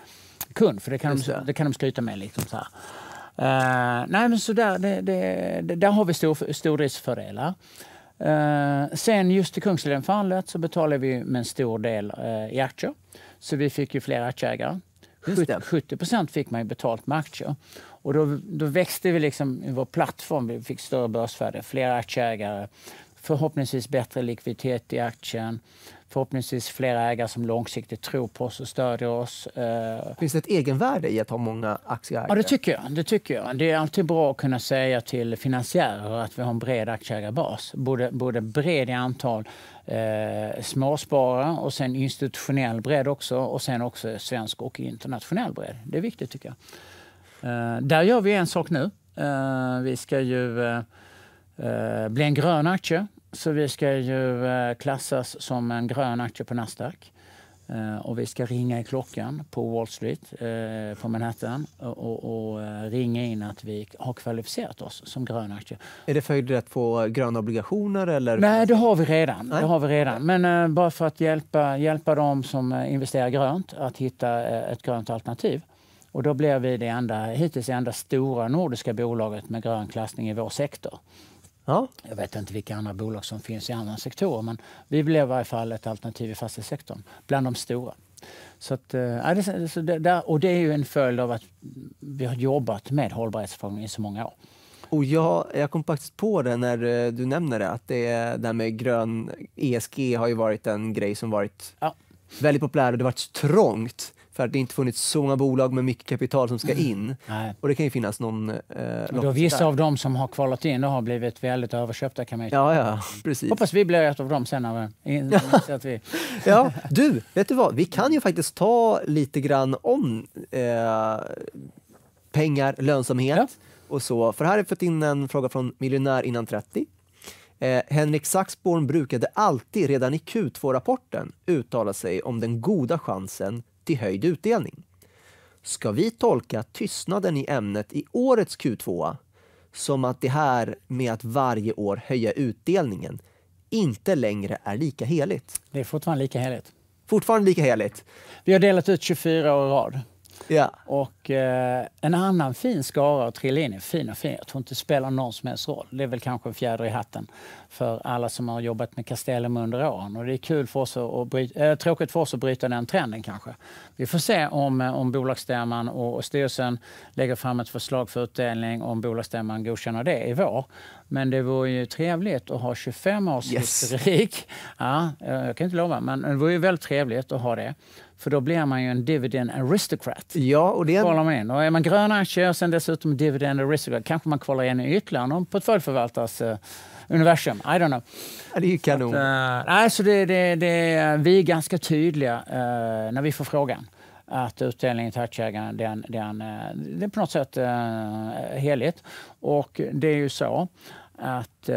[SPEAKER 1] kund, för det kan, de, det kan de skryta med. Liksom så här. Uh, nej, men så där, det, det, där har vi stor, stordriftsfördelar. Uh, sen just i Kungsleden-fallet så betalade vi med en stor del uh, i aktier. Så vi fick ju fler aktieägare. 70 procent fick man ju betalt med aktier. Och då, då växte vi liksom i vår plattform. Vi fick större börsvärde, fler aktieägare, förhoppningsvis bättre likviditet i aktien förhoppningsvis flera ägare som långsiktigt tror på oss och stödjer oss. Eh. Finns det ett egenvärde i att ha många aktieägare? Ja, det tycker jag. Det, tycker jag. det är alltid bra att kunna säga till finansiärer att vi har en bred aktieägarbas. Både, både bred i antal eh, småsparare och sen institutionell bredd också och sen också svensk och internationell bredd. Det är viktigt tycker jag. Eh, där gör vi en sak nu. Eh, vi ska ju eh, eh bli en grön aktie så vi ska ju eh, klassas som en grön aktie på Nasdaq. Eh, och vi ska ringa i klockan på Wall Street eh, på Manhattan och, och ringa in att vi har kvalificerat oss som grön aktie. Är det för att få gröna obligationer? Eller? Nej, det har vi redan. Det har vi redan. Men bara för att hjälpa, hjälpa dem som investerar grönt att hitta ett grönt alternativ. Och då blir vi det enda, hittills det enda stora nordiska bolaget med grön klassning i vår sektor. Ja. Jag vet inte vilka andra bolag som finns i andra sektorer men vi blev i varje fall ett alternativ i fastighetssektorn, bland de stora. Så att, äh, det, så det, där, och det är ju en följd av att vi har jobbat med hållbarhetsfrågor i så många år. Och jag, jag kom faktiskt på det när eh, du nämner
[SPEAKER 2] det, att det, det med grön ESG har ju varit en grej som varit ja. väldigt populär och det har varit trångt. För att det inte funnits så många bolag med mycket kapital som ska mm. in. Mm.
[SPEAKER 1] Och det kan ju finnas någon... Eh, då vissa där. av dem som har kvalat in har blivit väldigt överköpta kan man ju ja, ja, precis. Hoppas vi blir ett av dem sen eh, [laughs] ja, du, vet
[SPEAKER 2] du vad? Vi kan ju faktiskt ta lite grann om eh, pengar, lönsamhet ja. och så. För här har jag fått in en fråga från Miljonär innan 30. Eh, Henrik Saxborn brukade alltid redan i Q2-rapporten uttala sig om den goda chansen till höjd utdelning. Ska vi tolka tystnaden i ämnet i årets Q2 som att det här med att varje år höja utdelningen inte längre är lika heligt? Det är fortfarande lika heligt. Fortfarande lika
[SPEAKER 1] heligt? Vi har delat ut 24 år i rad. Ja. Och Eh, en annan fin skara att trilla in i, fin och fin, jag tror inte det spelar någon som helst roll. Det är väl kanske en fjäder i hatten för alla som har jobbat med Castellum under åren. Och det är kul för oss att bryta, eh, tråkigt för oss att bryta den trenden kanske. Vi får se om, eh, om bolagsstämman och, styrelsen lägger fram ett förslag för utdelning om bolagsstämman godkänner det i vår. Men det vore ju trevligt att ha 25 års yes. historik. Ja, eh, jag kan inte lova, men det vore ju väldigt trevligt att ha det. För då blir man ju en dividend aristocrat. Ja, och det är kvalar man in. Och är man gröna aktier och sen dessutom dividend och risk, kanske man kollar in ytterligare någon portföljförvaltars eh, universum. I don't know. Ja, det är ju kanon. Att, eh, alltså det, det, det, vi är ganska tydliga eh, när vi får frågan att utdelningen till aktieägarna den, den, eh, den är på något sätt eh, heligt. Och det är ju så att eh,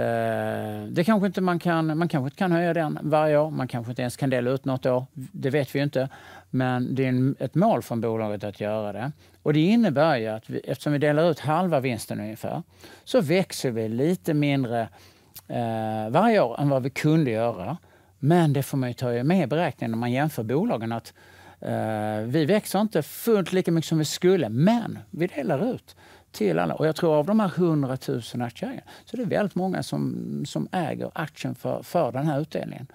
[SPEAKER 1] det kanske inte man kan, man kanske inte kan höja den varje år. Man kanske inte ens kan dela ut något år. Det vet vi ju inte. Men det är ett mål från bolaget att göra det. Och det innebär ju att vi, eftersom vi delar ut halva vinsten ungefär så växer vi lite mindre eh, varje år än vad vi kunde göra. Men det får man ju ta med i beräkningen när man jämför bolagen. att eh, Vi växer inte fullt lika mycket som vi skulle, men vi delar ut till alla. Och jag tror av de här 100 000 aktieägarna så det är väldigt många som, som äger aktien för, för den här utdelningen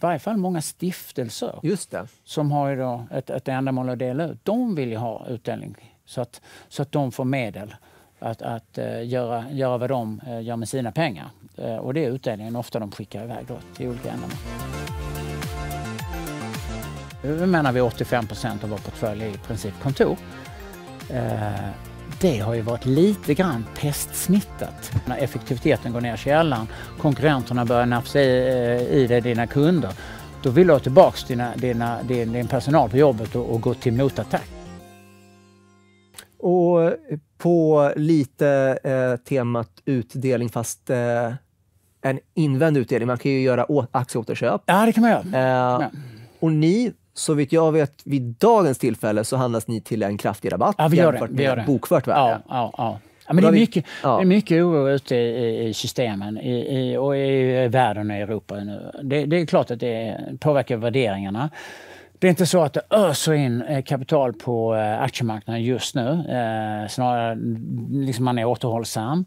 [SPEAKER 1] varje fall många stiftelser Just det. som har idag ett, ett ändamål att dela ut. De vill ju ha utdelning så att, så att de får medel att, att uh, göra, göra vad de uh, gör med sina pengar. Uh, och det är utdelningen ofta de skickar iväg då till olika ändamål. Nu menar vi 85 av vår portfölj är i princip kontor det har ju varit lite grann pestsmittat. När effektiviteten går ner i källaren, konkurrenterna börjar nafsa i, eh, dig, dina kunder, då vill du ha tillbaka dina, dina, din, din personal på jobbet och, och gå till motattack.
[SPEAKER 2] Och eh, på lite eh, temat utdelning fast eh, en invänd utdelning. Man kan ju göra aktieåterköp. Ja, det kan man göra. Eh, ja. Och ni så vitt jag vet vid dagens tillfälle så handlas ni till en kraftig rabatt ja, vi gör jämfört det. Vi gör med det. bokfört värde. Ja,
[SPEAKER 1] ja, ja. ja men det är, mycket, det är mycket oro ute i, systemen i, i, och i världen och i Europa nu. Det, det, är klart att det påverkar värderingarna. Det är inte så att det öser in eh, kapital på eh, aktiemarknaden just nu. Eh, snarare liksom man är återhållsam.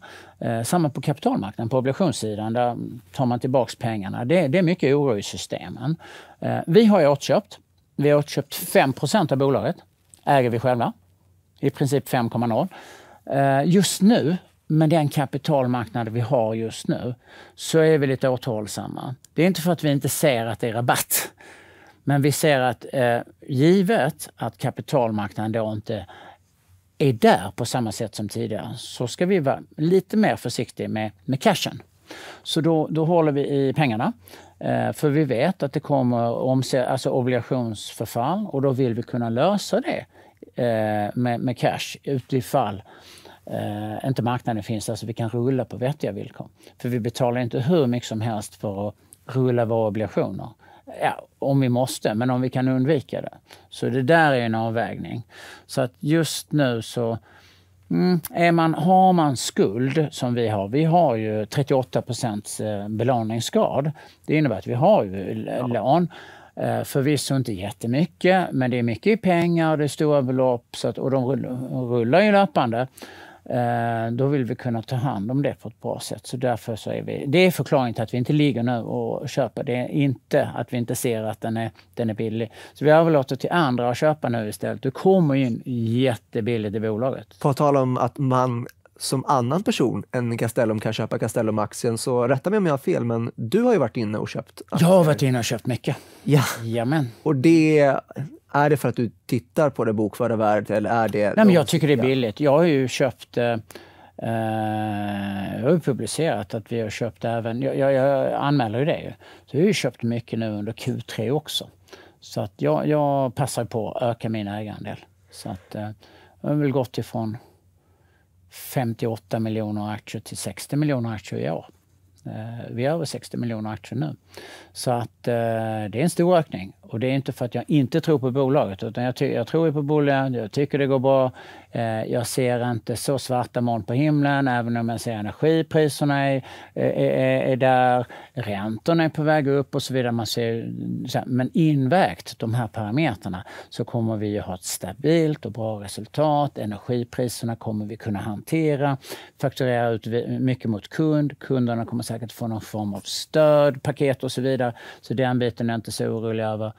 [SPEAKER 1] Samma på kapitalmarknaden, på obligationssidan. Där tar man tillbaka pengarna. Det, det är mycket oro i systemen. Vi har återköpt. Vi har återköpt 5 av bolaget. Äger vi själva. I princip 5,0. Eh, just nu, med den kapitalmarknad vi har just nu, så är vi lite återhållsamma. Det är inte för att vi inte ser att det är rabatt. Men vi ser att eh, givet att kapitalmarknaden då inte är där på samma sätt som tidigare så ska vi vara lite mer försiktiga med, med cashen. Så då, då håller vi i pengarna. Eh, för vi vet att det kommer alltså obligationsförfall och då vill vi kunna lösa det eh, med, cash utifall eh, inte marknaden finns, där så alltså vi kan rulla på vettiga villkor. För vi betalar inte hur mycket som helst för att rulla våra obligationer. Ja, om vi måste, men om vi kan undvika det. Så det där är en avvägning. Så att just nu så Mm. Är man, har man skuld, som vi har, vi har ju 38 procents eh, belåningsgrad. Det innebär att vi har ju ja. lån. Eh, förvisso inte jättemycket, men det är mycket pengar och det är stora belopp så att, och de rullar ju löpande. Eh, då vill vi kunna ta hand om det på ett bra sätt. Så därför så är vi, det är förklaringen till att vi inte ligger nu och köper. Det är inte att vi inte ser att den är, den är billig. Så vi överlåter till andra att köpa nu istället. Du kommer in jättebilligt i bolaget. På tal om
[SPEAKER 2] att man som annan person än Castellum kan köpa Castellum-aktien, så rätta mig om jag har fel, men du har ju varit inne och köpt
[SPEAKER 1] aktier. Jag har varit inne och köpt mycket. Ja.
[SPEAKER 2] Jajamän. Och det
[SPEAKER 1] är det för att du tittar på det bokförda värdet? Eller är det Nej, men jag tycker det är billigt. Jag har ju köpt eh, eh, jag har ju publicerat att vi har köpt även, jag, jag, jag anmäler ju det Så jag har ju köpt mycket nu under Q3 också. Så att jag, jag passar på att öka min ägarandel. Så att, eh, jag har väl gått ifrån 58 miljoner aktier till 60 miljoner aktier i år. Eh, vi har över 60 miljoner aktier nu. Så att eh, det är en stor ökning. Och det är inte för att jag inte tror på bolaget, utan jag, jag tror på bolaget, jag tycker det går bra. Eh, jag ser inte så svarta moln på himlen, även om jag ser energipriserna är, är, eh, eh, eh, är, där, räntorna är på väg upp och så vidare. Man ser, men invägt de här parametrarna så kommer vi att ha ett stabilt och bra resultat. Energipriserna kommer vi kunna hantera, fakturera ut mycket mot kund. Kunderna kommer säkert få någon form av stöd, paket och så vidare. Så den biten är jag inte så orolig över.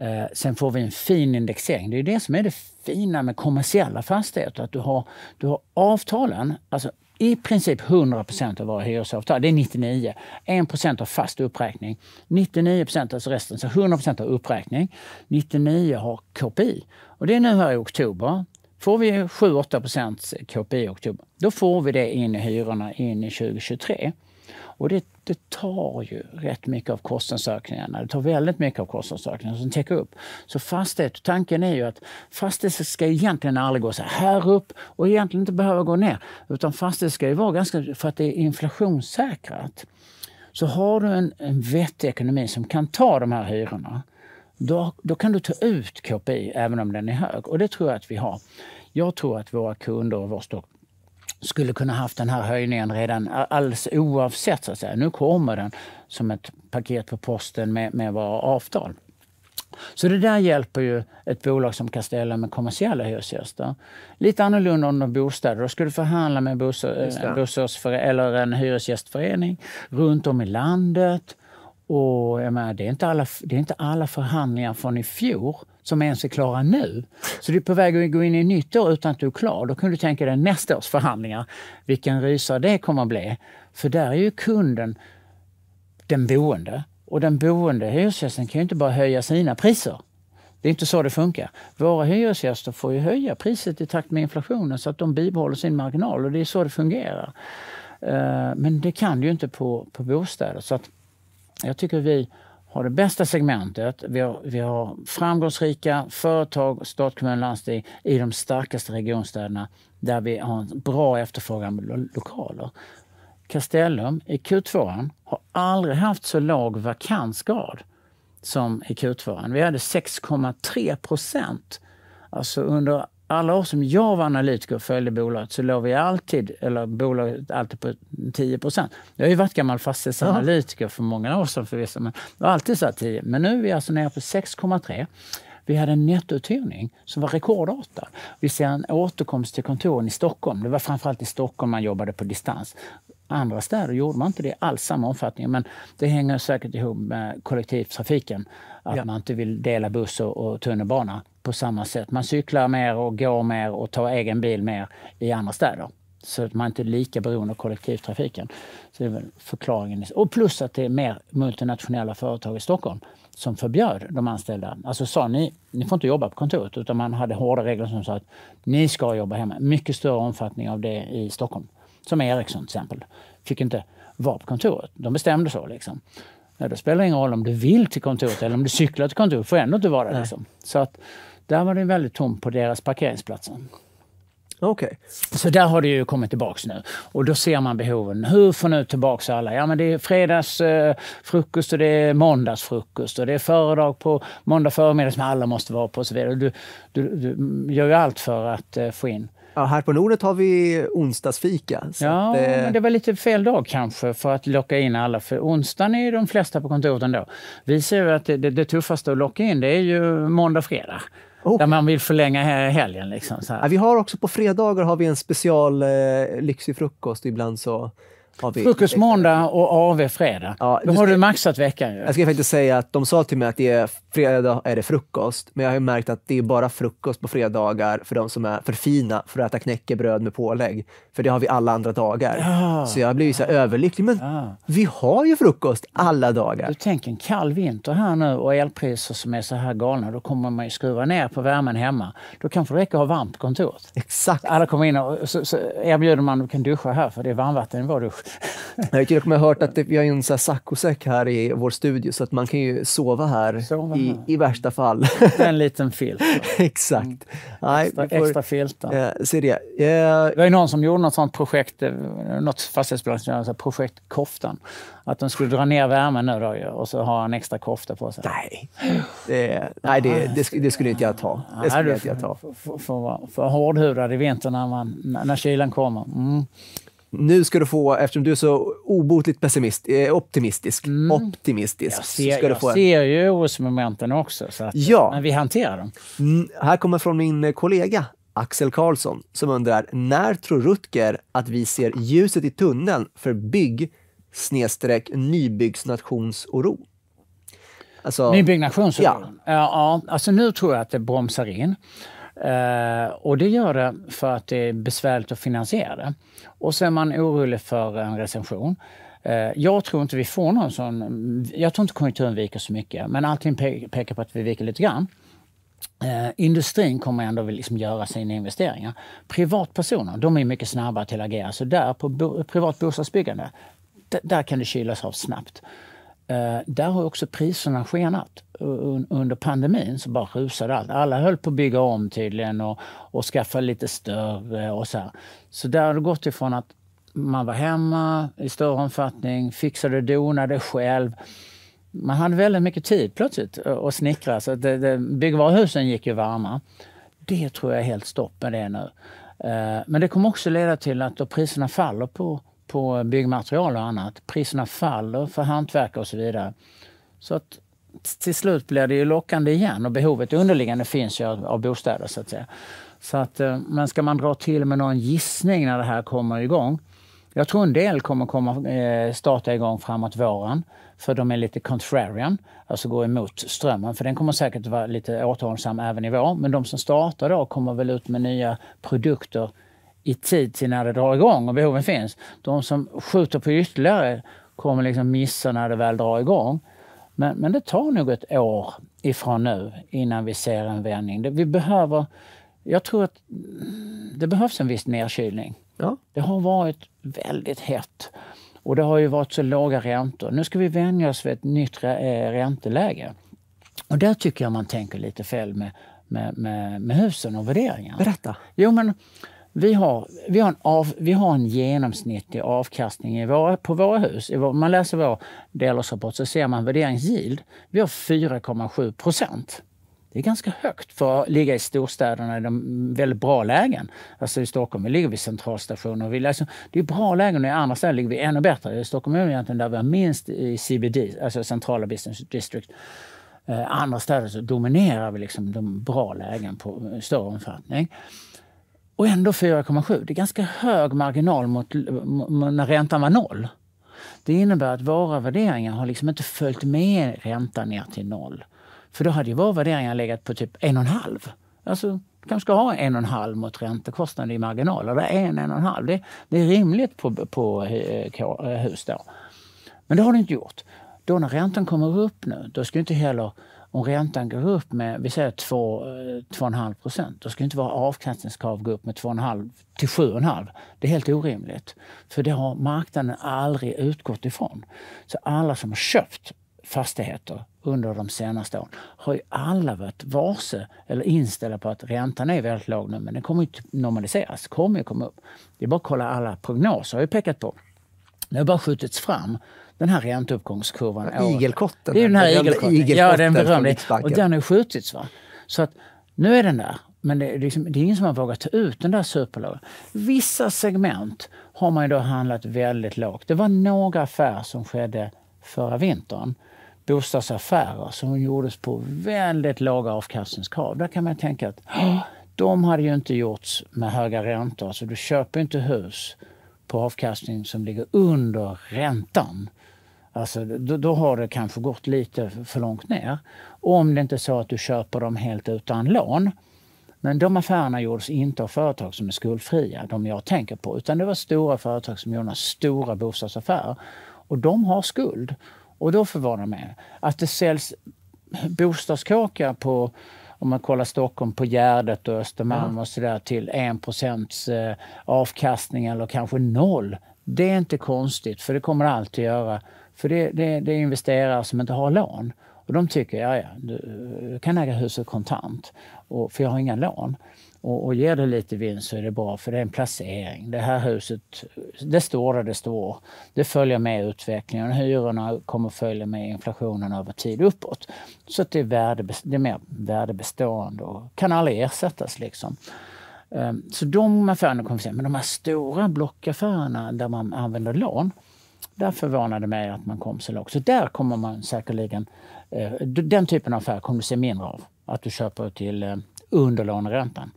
[SPEAKER 1] Eh, sen får vi en fin indexering. Det är det som är det fina med kommersiella fastigheter. Att du har, du har avtalen, alltså i princip 100 av våra hyresavtal, det är 99. 1 har fast uppräkning. 99 alltså resten, så 100 har uppräkning. 99 har KPI. Och det är nu här i oktober. Får vi 7-8 KPI i oktober, då får vi det in i hyrorna in i 2023. Och det det tar ju rätt mycket av kostnadsökningarna. Det tar väldigt mycket av kostnadsökningarna som täcker upp. Så fastighet, tanken är ju att fastighet ska egentligen aldrig gå så här upp och egentligen inte behöva gå ner. Utan fastighet ska ju vara ganska, för att det är inflationssäkrat. Så har du en, en vettig ekonomi som kan ta de här hyrorna, då, då kan du ta ut KPI även om den är hög. Och det tror jag att vi har. Jag tror att våra kunder och vår stock skulle kunna haft den här höjningen redan alls oavsett. Så att säga. Nu kommer den som ett paket på posten med, med våra avtal. Så det där hjälper ju ett bolag som Castella med kommersiella hyresgäster. Lite annorlunda om de bostäder. Då ska du förhandla med bostads, eller en hyresgästförening runt om i landet. Och jag menar, det, är inte alla, det är inte alla förhandlingar från i fjol som ens är klara nu. Så du är på väg att gå in i nytt år utan att du är klar. Då kan du tänka dig nästa års förhandlingar. Vilken rysare det kommer att bli. För där är ju kunden den boende. Och den boende hyresgästen kan ju inte bara höja sina priser. Det är inte så det funkar. Våra hyresgäster får ju höja priset i takt med inflationen så att de bibehåller sin marginal och det är så det fungerar. Eh, men det kan du ju inte på, på bostäder. Så att jag tycker vi har det bästa segmentet. Vi har, vi har framgångsrika företag, stat, kommun, landsting i de starkaste regionstäderna där vi har en bra efterfrågan på lokaler. Castellum i Q2 har aldrig haft så låg vakansgrad som i Q2. Vi hade 6,3 procent. Alltså under alla år som jag var analytiker och följde bolaget så låg vi alltid, eller bolaget alltid på 10 procent. Jag har ju varit gammal fastighetsanalytiker för många år sedan förvisso, men det var alltid sagt 10. Men nu är vi alltså nere på 6,3. Vi hade en nettouthyrning som var rekordartad. Vi ser en återkomst till kontoren i Stockholm. Det var framförallt i Stockholm man jobbade på distans. Andra städer gjorde man inte det alls i samma omfattning, men det hänger säkert ihop med kollektivtrafiken att ja. man inte vill dela buss och tunnelbana på samma sätt. Man cyklar mer och går mer och tar egen bil mer i andra städer. Så att man inte är lika beroende av kollektivtrafiken. Så det är förklaringen. Och plus att det är mer multinationella företag i Stockholm som förbjöd de anställda. Alltså sa ni, ni får inte jobba på kontoret. Utan man hade hårda regler som sa att ni ska jobba hemma. Mycket större omfattning av det i Stockholm. Som Ericsson till exempel. Fick inte vara på kontoret. De bestämde så liksom. Nej, då spelar det ingen roll om du vill till kontoret eller om du cyklar till kontoret. får ändå inte vara där. Liksom. Så att, där var det väldigt tomt på deras parkeringsplatser. Okay. Så där har det ju kommit tillbaks nu. Och då ser man behoven. Hur får nu tillbaks alla? Ja, men det är fredagsfrukost eh, och det är måndagsfrukost och det är föredrag på måndag förmiddag som alla måste vara på och så vidare. Du, du, du gör ju allt för att eh, få in Ja, här på Nordnet har vi onsdagsfika. ja, att, eh... men det var lite fel dag kanske för att locka in alla. För onsdagen är de flesta på kontoret ändå. Vi ser att det, det, det tuffaste att locka in det är ju måndag och fredag. Oh. Där man vill förlänga helgen. Liksom, så här. Ja,
[SPEAKER 2] vi har också på fredagar har vi en special eh, lyxig frukost. Ibland så Frukost måndag och AV fredag. Ja, Då har du
[SPEAKER 1] maxat veckan. Ju. Jag
[SPEAKER 2] ska faktiskt säga att de sa till mig att det är fredag är det frukost, men jag har märkt att det är bara frukost på fredagar för de som är för fina för att äta knäckebröd med pålägg.
[SPEAKER 1] För det har vi alla andra dagar. Ja. Så jag blir så överlycklig. Men ja. vi har ju frukost alla dagar. Du tänker en kall vinter här nu och elpriser som är så här galna. Då kommer man ju skruva ner på värmen hemma. Då kanske det räcker att ha varmt på kontoret. Exakt. Så alla kommer in och så, så erbjuder man att du kan duscha här för det är varmvatten i vår dusch. Jag har till hört att vi har en
[SPEAKER 2] saccosäck här i vår studio så att man kan ju sova här, sova i, här. i värsta fall. en
[SPEAKER 1] liten filt. [laughs] Exakt. Mm. extra, extra filtar. Eh, ser det. Eh, det var ju någon som gjorde något sånt projekt, eh, något fastighetsbolag som gjorde projekt koftan. Att de skulle dra ner värmen nu då och så ha en extra kofta på sig. Nej, det, nej, det, ah, det,
[SPEAKER 2] det, skulle, inte jag ta. Det skulle nej, inte jag ta.
[SPEAKER 1] För, för, för, för hårdhudad i vinter när, man, när kylan
[SPEAKER 2] kommer. Mm nu ska du få, eftersom du är så obotligt pessimist, eh, optimistisk, mm. optimistisk. Jag ser, ska du få jag ser
[SPEAKER 1] ju orosmomenten också, så att,
[SPEAKER 2] ja. men vi hanterar dem. Mm, här kommer från min kollega Axel Karlsson som undrar, när tror Rutger att vi ser ljuset i tunneln för bygg snedstreck
[SPEAKER 1] nybyggsnationsoro? Alltså, Nybyggnationsoro? Ja. ja. Alltså nu tror jag att det bromsar in. Eh, och det gör det för att det är besvärligt att finansiera det. Och så är man orolig för en recension. Eh, jag tror inte vi får någon sån... Jag tror inte konjunkturen viker så mycket, men allting pekar på att vi viker lite grann. Uh, industrin kommer ändå att liksom göra sina investeringar. Privatpersoner, de är mycket snabbare till att agera. Så där på bo privat bostadsbyggande, där kan det kylas av snabbt. där har också priserna skenat under pandemin så bara rusade allt. Alla höll på att bygga om tydligen och, och skaffa lite större och så här. Så där har det gått ifrån att man var hemma i större omfattning, fixade och donade själv. Man hade väldigt mycket tid plötsligt att snickra. Så det, det, byggvaruhusen gick ju varma. Det tror jag är helt stopp med det nu. Eh, men det kommer också leda till att då priserna faller på, på byggmaterial och annat, priserna faller för hantverkare och så vidare. Så att till slut blir det ju lockande igen och behovet underliggande finns ju av bostäder så att säga. Så att, eh, men ska man dra till med någon gissning när det här kommer igång? Jag tror en del kommer komma, eh, starta igång framåt våren, för de är lite contrarian, alltså går emot strömmen. För den kommer säkert vara lite återhållsam även i vår. Men de som startar då kommer väl ut med nya produkter i tid till när det drar igång och behoven finns. De som skjuter på ytterligare kommer liksom missa när det väl drar igång. Men, men det tar nog ett år ifrån nu innan vi ser en vändning. Vi behöver, jag tror att det behövs en viss nedkylning. Ja. Det har varit väldigt hett och det har ju varit så låga räntor. Nu ska vi vänja oss vid ett nytt eh, ränteläge. Och där tycker jag man tänker lite fel med, med, med, med husen och värderingarna. Berätta! Jo, men vi har, vi har, en, av, vi har en genomsnittlig avkastning i våra, på våra hus. Vår, om man läser vår delårsrapport så ser man värderingsgild. Vi har 4,7 procent. Det är ganska högt för att ligga i storstäderna i de väldigt bra lägen. Alltså i Stockholm vi ligger vi centralstationer. Vi liksom, det är bra lägen och i andra städer ligger vi ännu bättre. I Stockholm är egentligen där vi har minst i CBD, alltså centrala business district. Eh, andra städer så dominerar vi liksom de bra lägen på större omfattning och ändå 4,7. Det är ganska hög marginal mot, när räntan var noll. Det innebär att våra värderingar har liksom inte följt med räntan ner till noll. För då hade ju våra värderingar legat på typ 1,5. Alltså, du kanske ska ha 1,5 mot räntekostnad i marginal. Eller 1-1,5. Det, det är rimligt på, på eh, eh, hus då. Men det har du inte gjort. Då när räntan kommer upp nu, då ska inte heller om räntan går upp med, vi säger 2,5 eh, procent, då ska inte våra avkastningskrav gå upp med 2,5 till 7,5. Det är helt orimligt. För det har marknaden aldrig utgått ifrån. Så alla som har köpt fastigheter under de senaste åren har ju alla varit varse eller inställda på att räntan är väldigt låg nu men den kommer ju normaliseras, kommer ju komma upp. Det är bara att kolla alla prognoser har ju pekat på. Det har bara skjutits fram den här ränteuppgångskurvan. Ja, igelkotten. Det är den här igelkotten. igelkotten. Ja, den berömda. Och den har skjutits. Va? Så att nu är den där. Men det är, liksom, det är ingen som har vågat ta ut den där superlåga. Vissa segment har man ju då handlat väldigt lågt. Det var några affärer som skedde förra vintern. Bostadsaffärer som gjordes på väldigt låga avkastningskrav. Där kan man tänka att de hade ju inte gjorts med höga räntor. Så alltså, du köper inte hus på avkastning som ligger under räntan. Alltså, då, då, har det kanske gått lite för långt ner. Om det inte är så att du köper dem helt utan lån. Men de affärerna gjordes inte av företag som är skuldfria, de jag tänker på. Utan det var stora företag som gjorde stora bostadsaffärer. Och de har skuld. Och då får vara med. att det säljs bostadskåkar på om man kollar Stockholm på Gärdet och Östermalm mm. och sådär till 1 eh, avkastning eller kanske noll. Det är inte konstigt, för det kommer det alltid göra för det, det, det, är investerare som inte har lån. Och de tycker, ja, ja, du, kan äga huset kontant, och, för jag har inga lån. Och, och ger det lite vinst så är det bra, för det är en placering. Det här huset, det står där det står. Det följer med utvecklingen. Hyrorna kommer följa med inflationen över tid uppåt. Så det, är värde, det är mer värdebestående och kan aldrig ersättas. Liksom. Ehm, så de affärerna kommer vi se. Men de här stora blockaffärerna där man använder lån, där förvånade mig att man kom så lågt. Så där kommer man säkerligen... Eh, den typen av affär kommer du se mindre av. Att du köper till eh, underlåneräntan.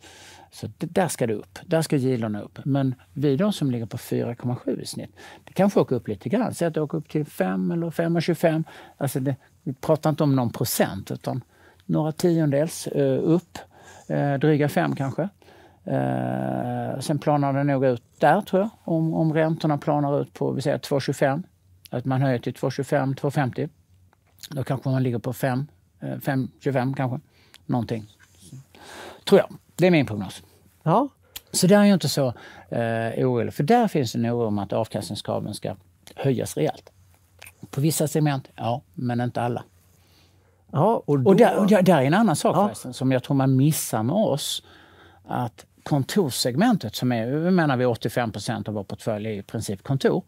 [SPEAKER 1] Så där ska det upp. Där ska gilorna upp. Men vi då som ligger på 4,7 i snitt, det kanske åker upp lite grann. Säg att det åker upp till 5 eller 5,25. Alltså vi pratar inte om någon procent utan några tiondels eh, upp. Eh, dryga 5 kanske. Eh, sen planar det nog ut där, tror jag, om, om räntorna planar ut på vi säger 2,25. Att man höjer till 2,25, 2,50. Då kanske man ligger på 5, 5,25 eh, kanske. Någonting. Tror jag. Det är min prognos. Ja. Så där är jag inte så eh, orolig. För där finns en oro om att avkastningskraven ska höjas rejält. På vissa segment, ja, men inte alla. Ja, och, då... och, där, och där, är en annan sak ja. som jag tror man missar med oss. Att kontorssegmentet som är, menar vi 85 procent av vår portfölj är i princip kontor.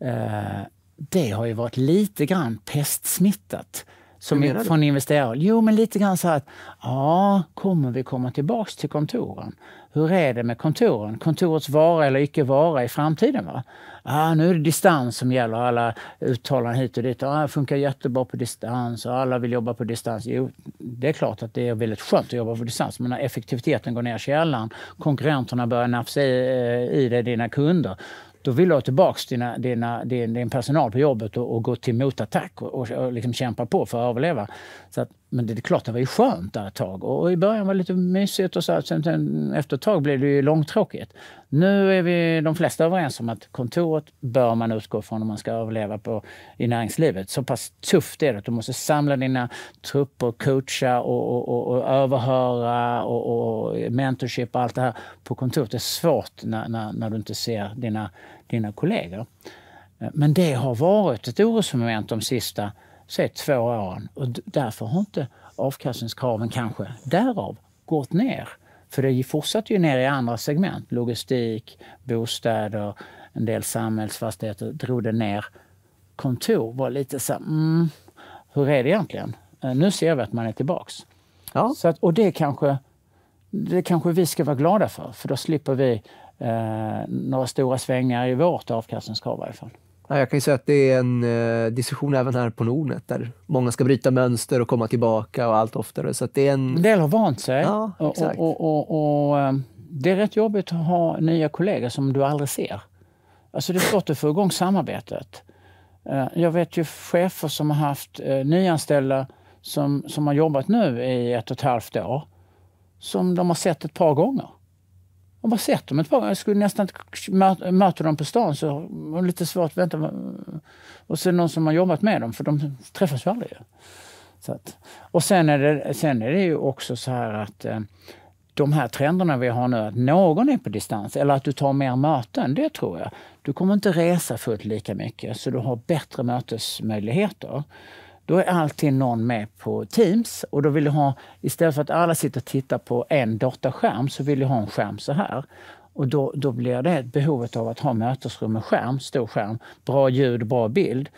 [SPEAKER 1] Eh, det har ju varit lite grann pestsmittat som från investerare. Jo, men lite grann så att ja, kommer vi komma tillbaks till kontoren? Hur är det med kontoren? Kontorets vara eller icke vara i framtiden? Va? Ah, nu är det distans som gäller, alla uttalanden hit och dit. Det funkar jättebra på distans och alla vill jobba på distans. Jo, det är klart att det är väldigt skönt att jobba på distans, men när effektiviteten går ner i källaren, konkurrenterna börjar nafsa i, eh, i dig, dina kunder, då vill du ha tillbaka dina, dina, din, din personal på jobbet och, och gå till motattack och, och, och liksom kämpa på för att överleva. Så att men det är klart, det var ju skönt där ett tag. Och i början var det lite mysigt och så. Sen, sen, efter ett tag blev det ju långtråkigt. Nu är vi de flesta överens om att kontoret bör man utgå från om man ska överleva på, i näringslivet. Så pass tufft är det att du måste samla dina trupper, coacha och, och, och, och överhöra och, och mentorship och allt det här på kontoret. Det är svårt när, när, när du inte ser dina, dina kollegor. Men det har varit ett orosmoment de sista säg två åren. Och därför har inte avkastningskraven kanske därav gått ner. För det fortsatte ju ner i andra segment. Logistik, bostäder, en del samhällsfastigheter drog det ner. Kontor var lite så här, mm, hur är det egentligen? Eh, nu ser vi att man är tillbaks. Ja. Så att, och det kanske, det kanske vi ska vara glada för, för då slipper vi eh, några stora svängningar i vårt avkastningskrav i alla fall.
[SPEAKER 2] Jag kan ju säga att det är en eh, diskussion även här på Nordnet där många ska bryta mönster och komma tillbaka och allt oftare. Så det är en... del har
[SPEAKER 1] vant sig. Ja, och, och, och, och, eh, det är rätt jobbigt att ha nya kollegor som du aldrig ser. Alltså det är svårt att få igång samarbetet. Eh, jag vet ju chefer som har haft eh, nyanställda som, som har jobbat nu i ett och ett halvt år som de har sett ett par gånger har bara sett dem ett par gånger. Jag skulle nästan möta, dem på stan så var lite svårt att vänta. Och sen någon som har jobbat med dem, för de träffas ju aldrig. Så att. och sen är, det, sen är det ju också så här att eh, de här trenderna vi har nu, att någon är på distans eller att du tar mer möten, det tror jag. Du kommer inte resa fullt lika mycket, så du har bättre mötesmöjligheter då är alltid någon med på Teams. Och då vill jag ha, istället för att alla sitter och tittar på en dataskärm så vill jag ha en skärm så här. Och då, då blir det behovet av att ha mötesrum med skärm, stor skärm, bra ljud, bra bild.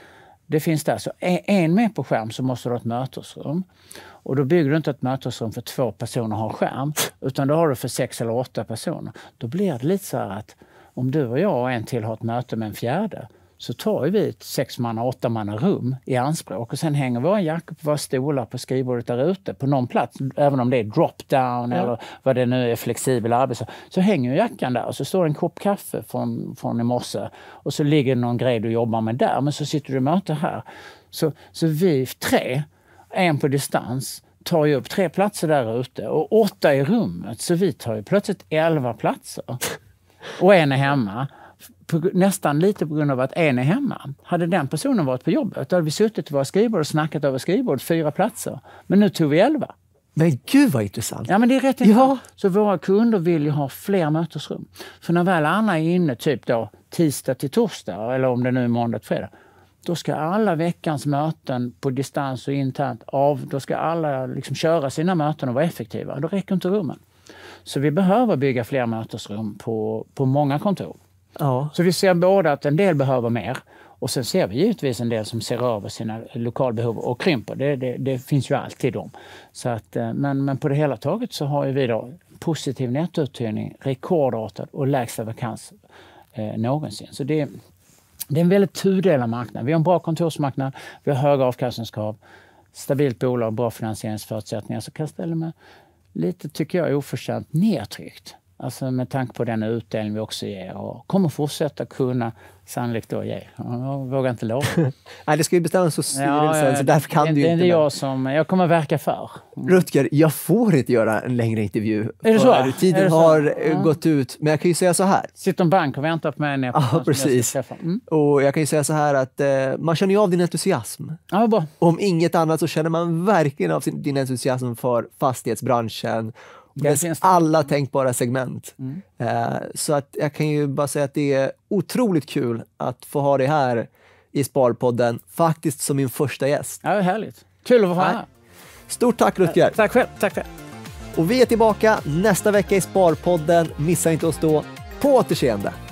[SPEAKER 1] Det finns där. Så är en med på skärm så måste du ha ett mötesrum. Och då bygger du inte ett mötesrum för två personer har skärm, utan då har du för sex eller åtta personer. Då blir det lite så här att om du och jag och en till har ett möte med en fjärde, så tar vi ett sexmanna, åttamanna rum i anspråk och sen hänger våra jackor på våra stolar på skrivbordet där ute på någon plats, även om det är drop-down ja. eller vad det nu är, flexibel arbetsplats. Så hänger jackan där och så står en kopp kaffe från, från i morse och så ligger någon grej du jobbar med där, men så sitter du i möte här. Så, så vi tre, en på distans, tar ju upp tre platser där ute och åtta i rummet, så vi tar ju plötsligt elva platser. Och en är hemma på, nästan lite på grund av att en är hemma. Hade den personen varit på jobbet, då hade vi suttit vid våra skrivbord och snackat över skrivbord, fyra platser. Men nu tog vi elva. Men gud vad intressant! Ja, men det är rätt Ja. Så våra kunder vill ju ha fler mötesrum. För när väl Anna är inne, typ då tisdag till torsdag, eller om det nu är måndag till fredag, då ska alla veckans möten på distans och internt av, då ska alla liksom köra sina möten och vara effektiva. Då räcker inte rummen. Så vi behöver bygga fler mötesrum på, på många kontor. Ja. Så vi ser båda att en del behöver mer. Och sen ser vi givetvis en del som ser över sina lokalbehov och krymper. Det, det, det finns ju alltid de. Så att, eh, men, men på det hela taget så har vi då positiv nettouthyrning, rekordartad och lägsta vakans eh, någonsin. Så det, det är en väldigt tudelad marknad. Vi har en bra kontorsmarknad, vi har höga avkastningskrav, stabilt bolag, bra finansieringsförutsättningar. Så kan jag ställa mig lite, tycker jag, oförtjänt nedtryckt. Alltså med tanke på den utdelning vi också ger och kommer fortsätta kunna sannolikt då ge. Jag vågar inte lova. [laughs] Nej, det ska ju bestämmas hos styrelsen, ja, så därför kan det, du inte. Det är jag som jag kommer verka för. Mm. Rutger, jag får inte
[SPEAKER 2] göra en längre intervju. Är det så? Tiden det så? har eh, ja. gått ut, men jag kan ju säga så här. Sitter en bank
[SPEAKER 1] och väntar på mig när jag Ja, precis. mm.
[SPEAKER 2] Och jag kan ju säga så här att eh, man känner ju av din entusiasm. Ja, bra. Om inget annat så känner man verkligen av sin, din entusiasm för fastighetsbranschen dess finns... alla tänkbara segment. Mm. Eh, så att jag kan ju bara säga att det är otroligt kul att få ha dig här i Sparpodden, faktiskt som min första gäst. Ja, härligt. Kul att få vara här. Stort tack Rutger! Eh, tack själv! Tack själv. Och vi är tillbaka nästa vecka i Sparpodden. Missa inte oss då. På återseende!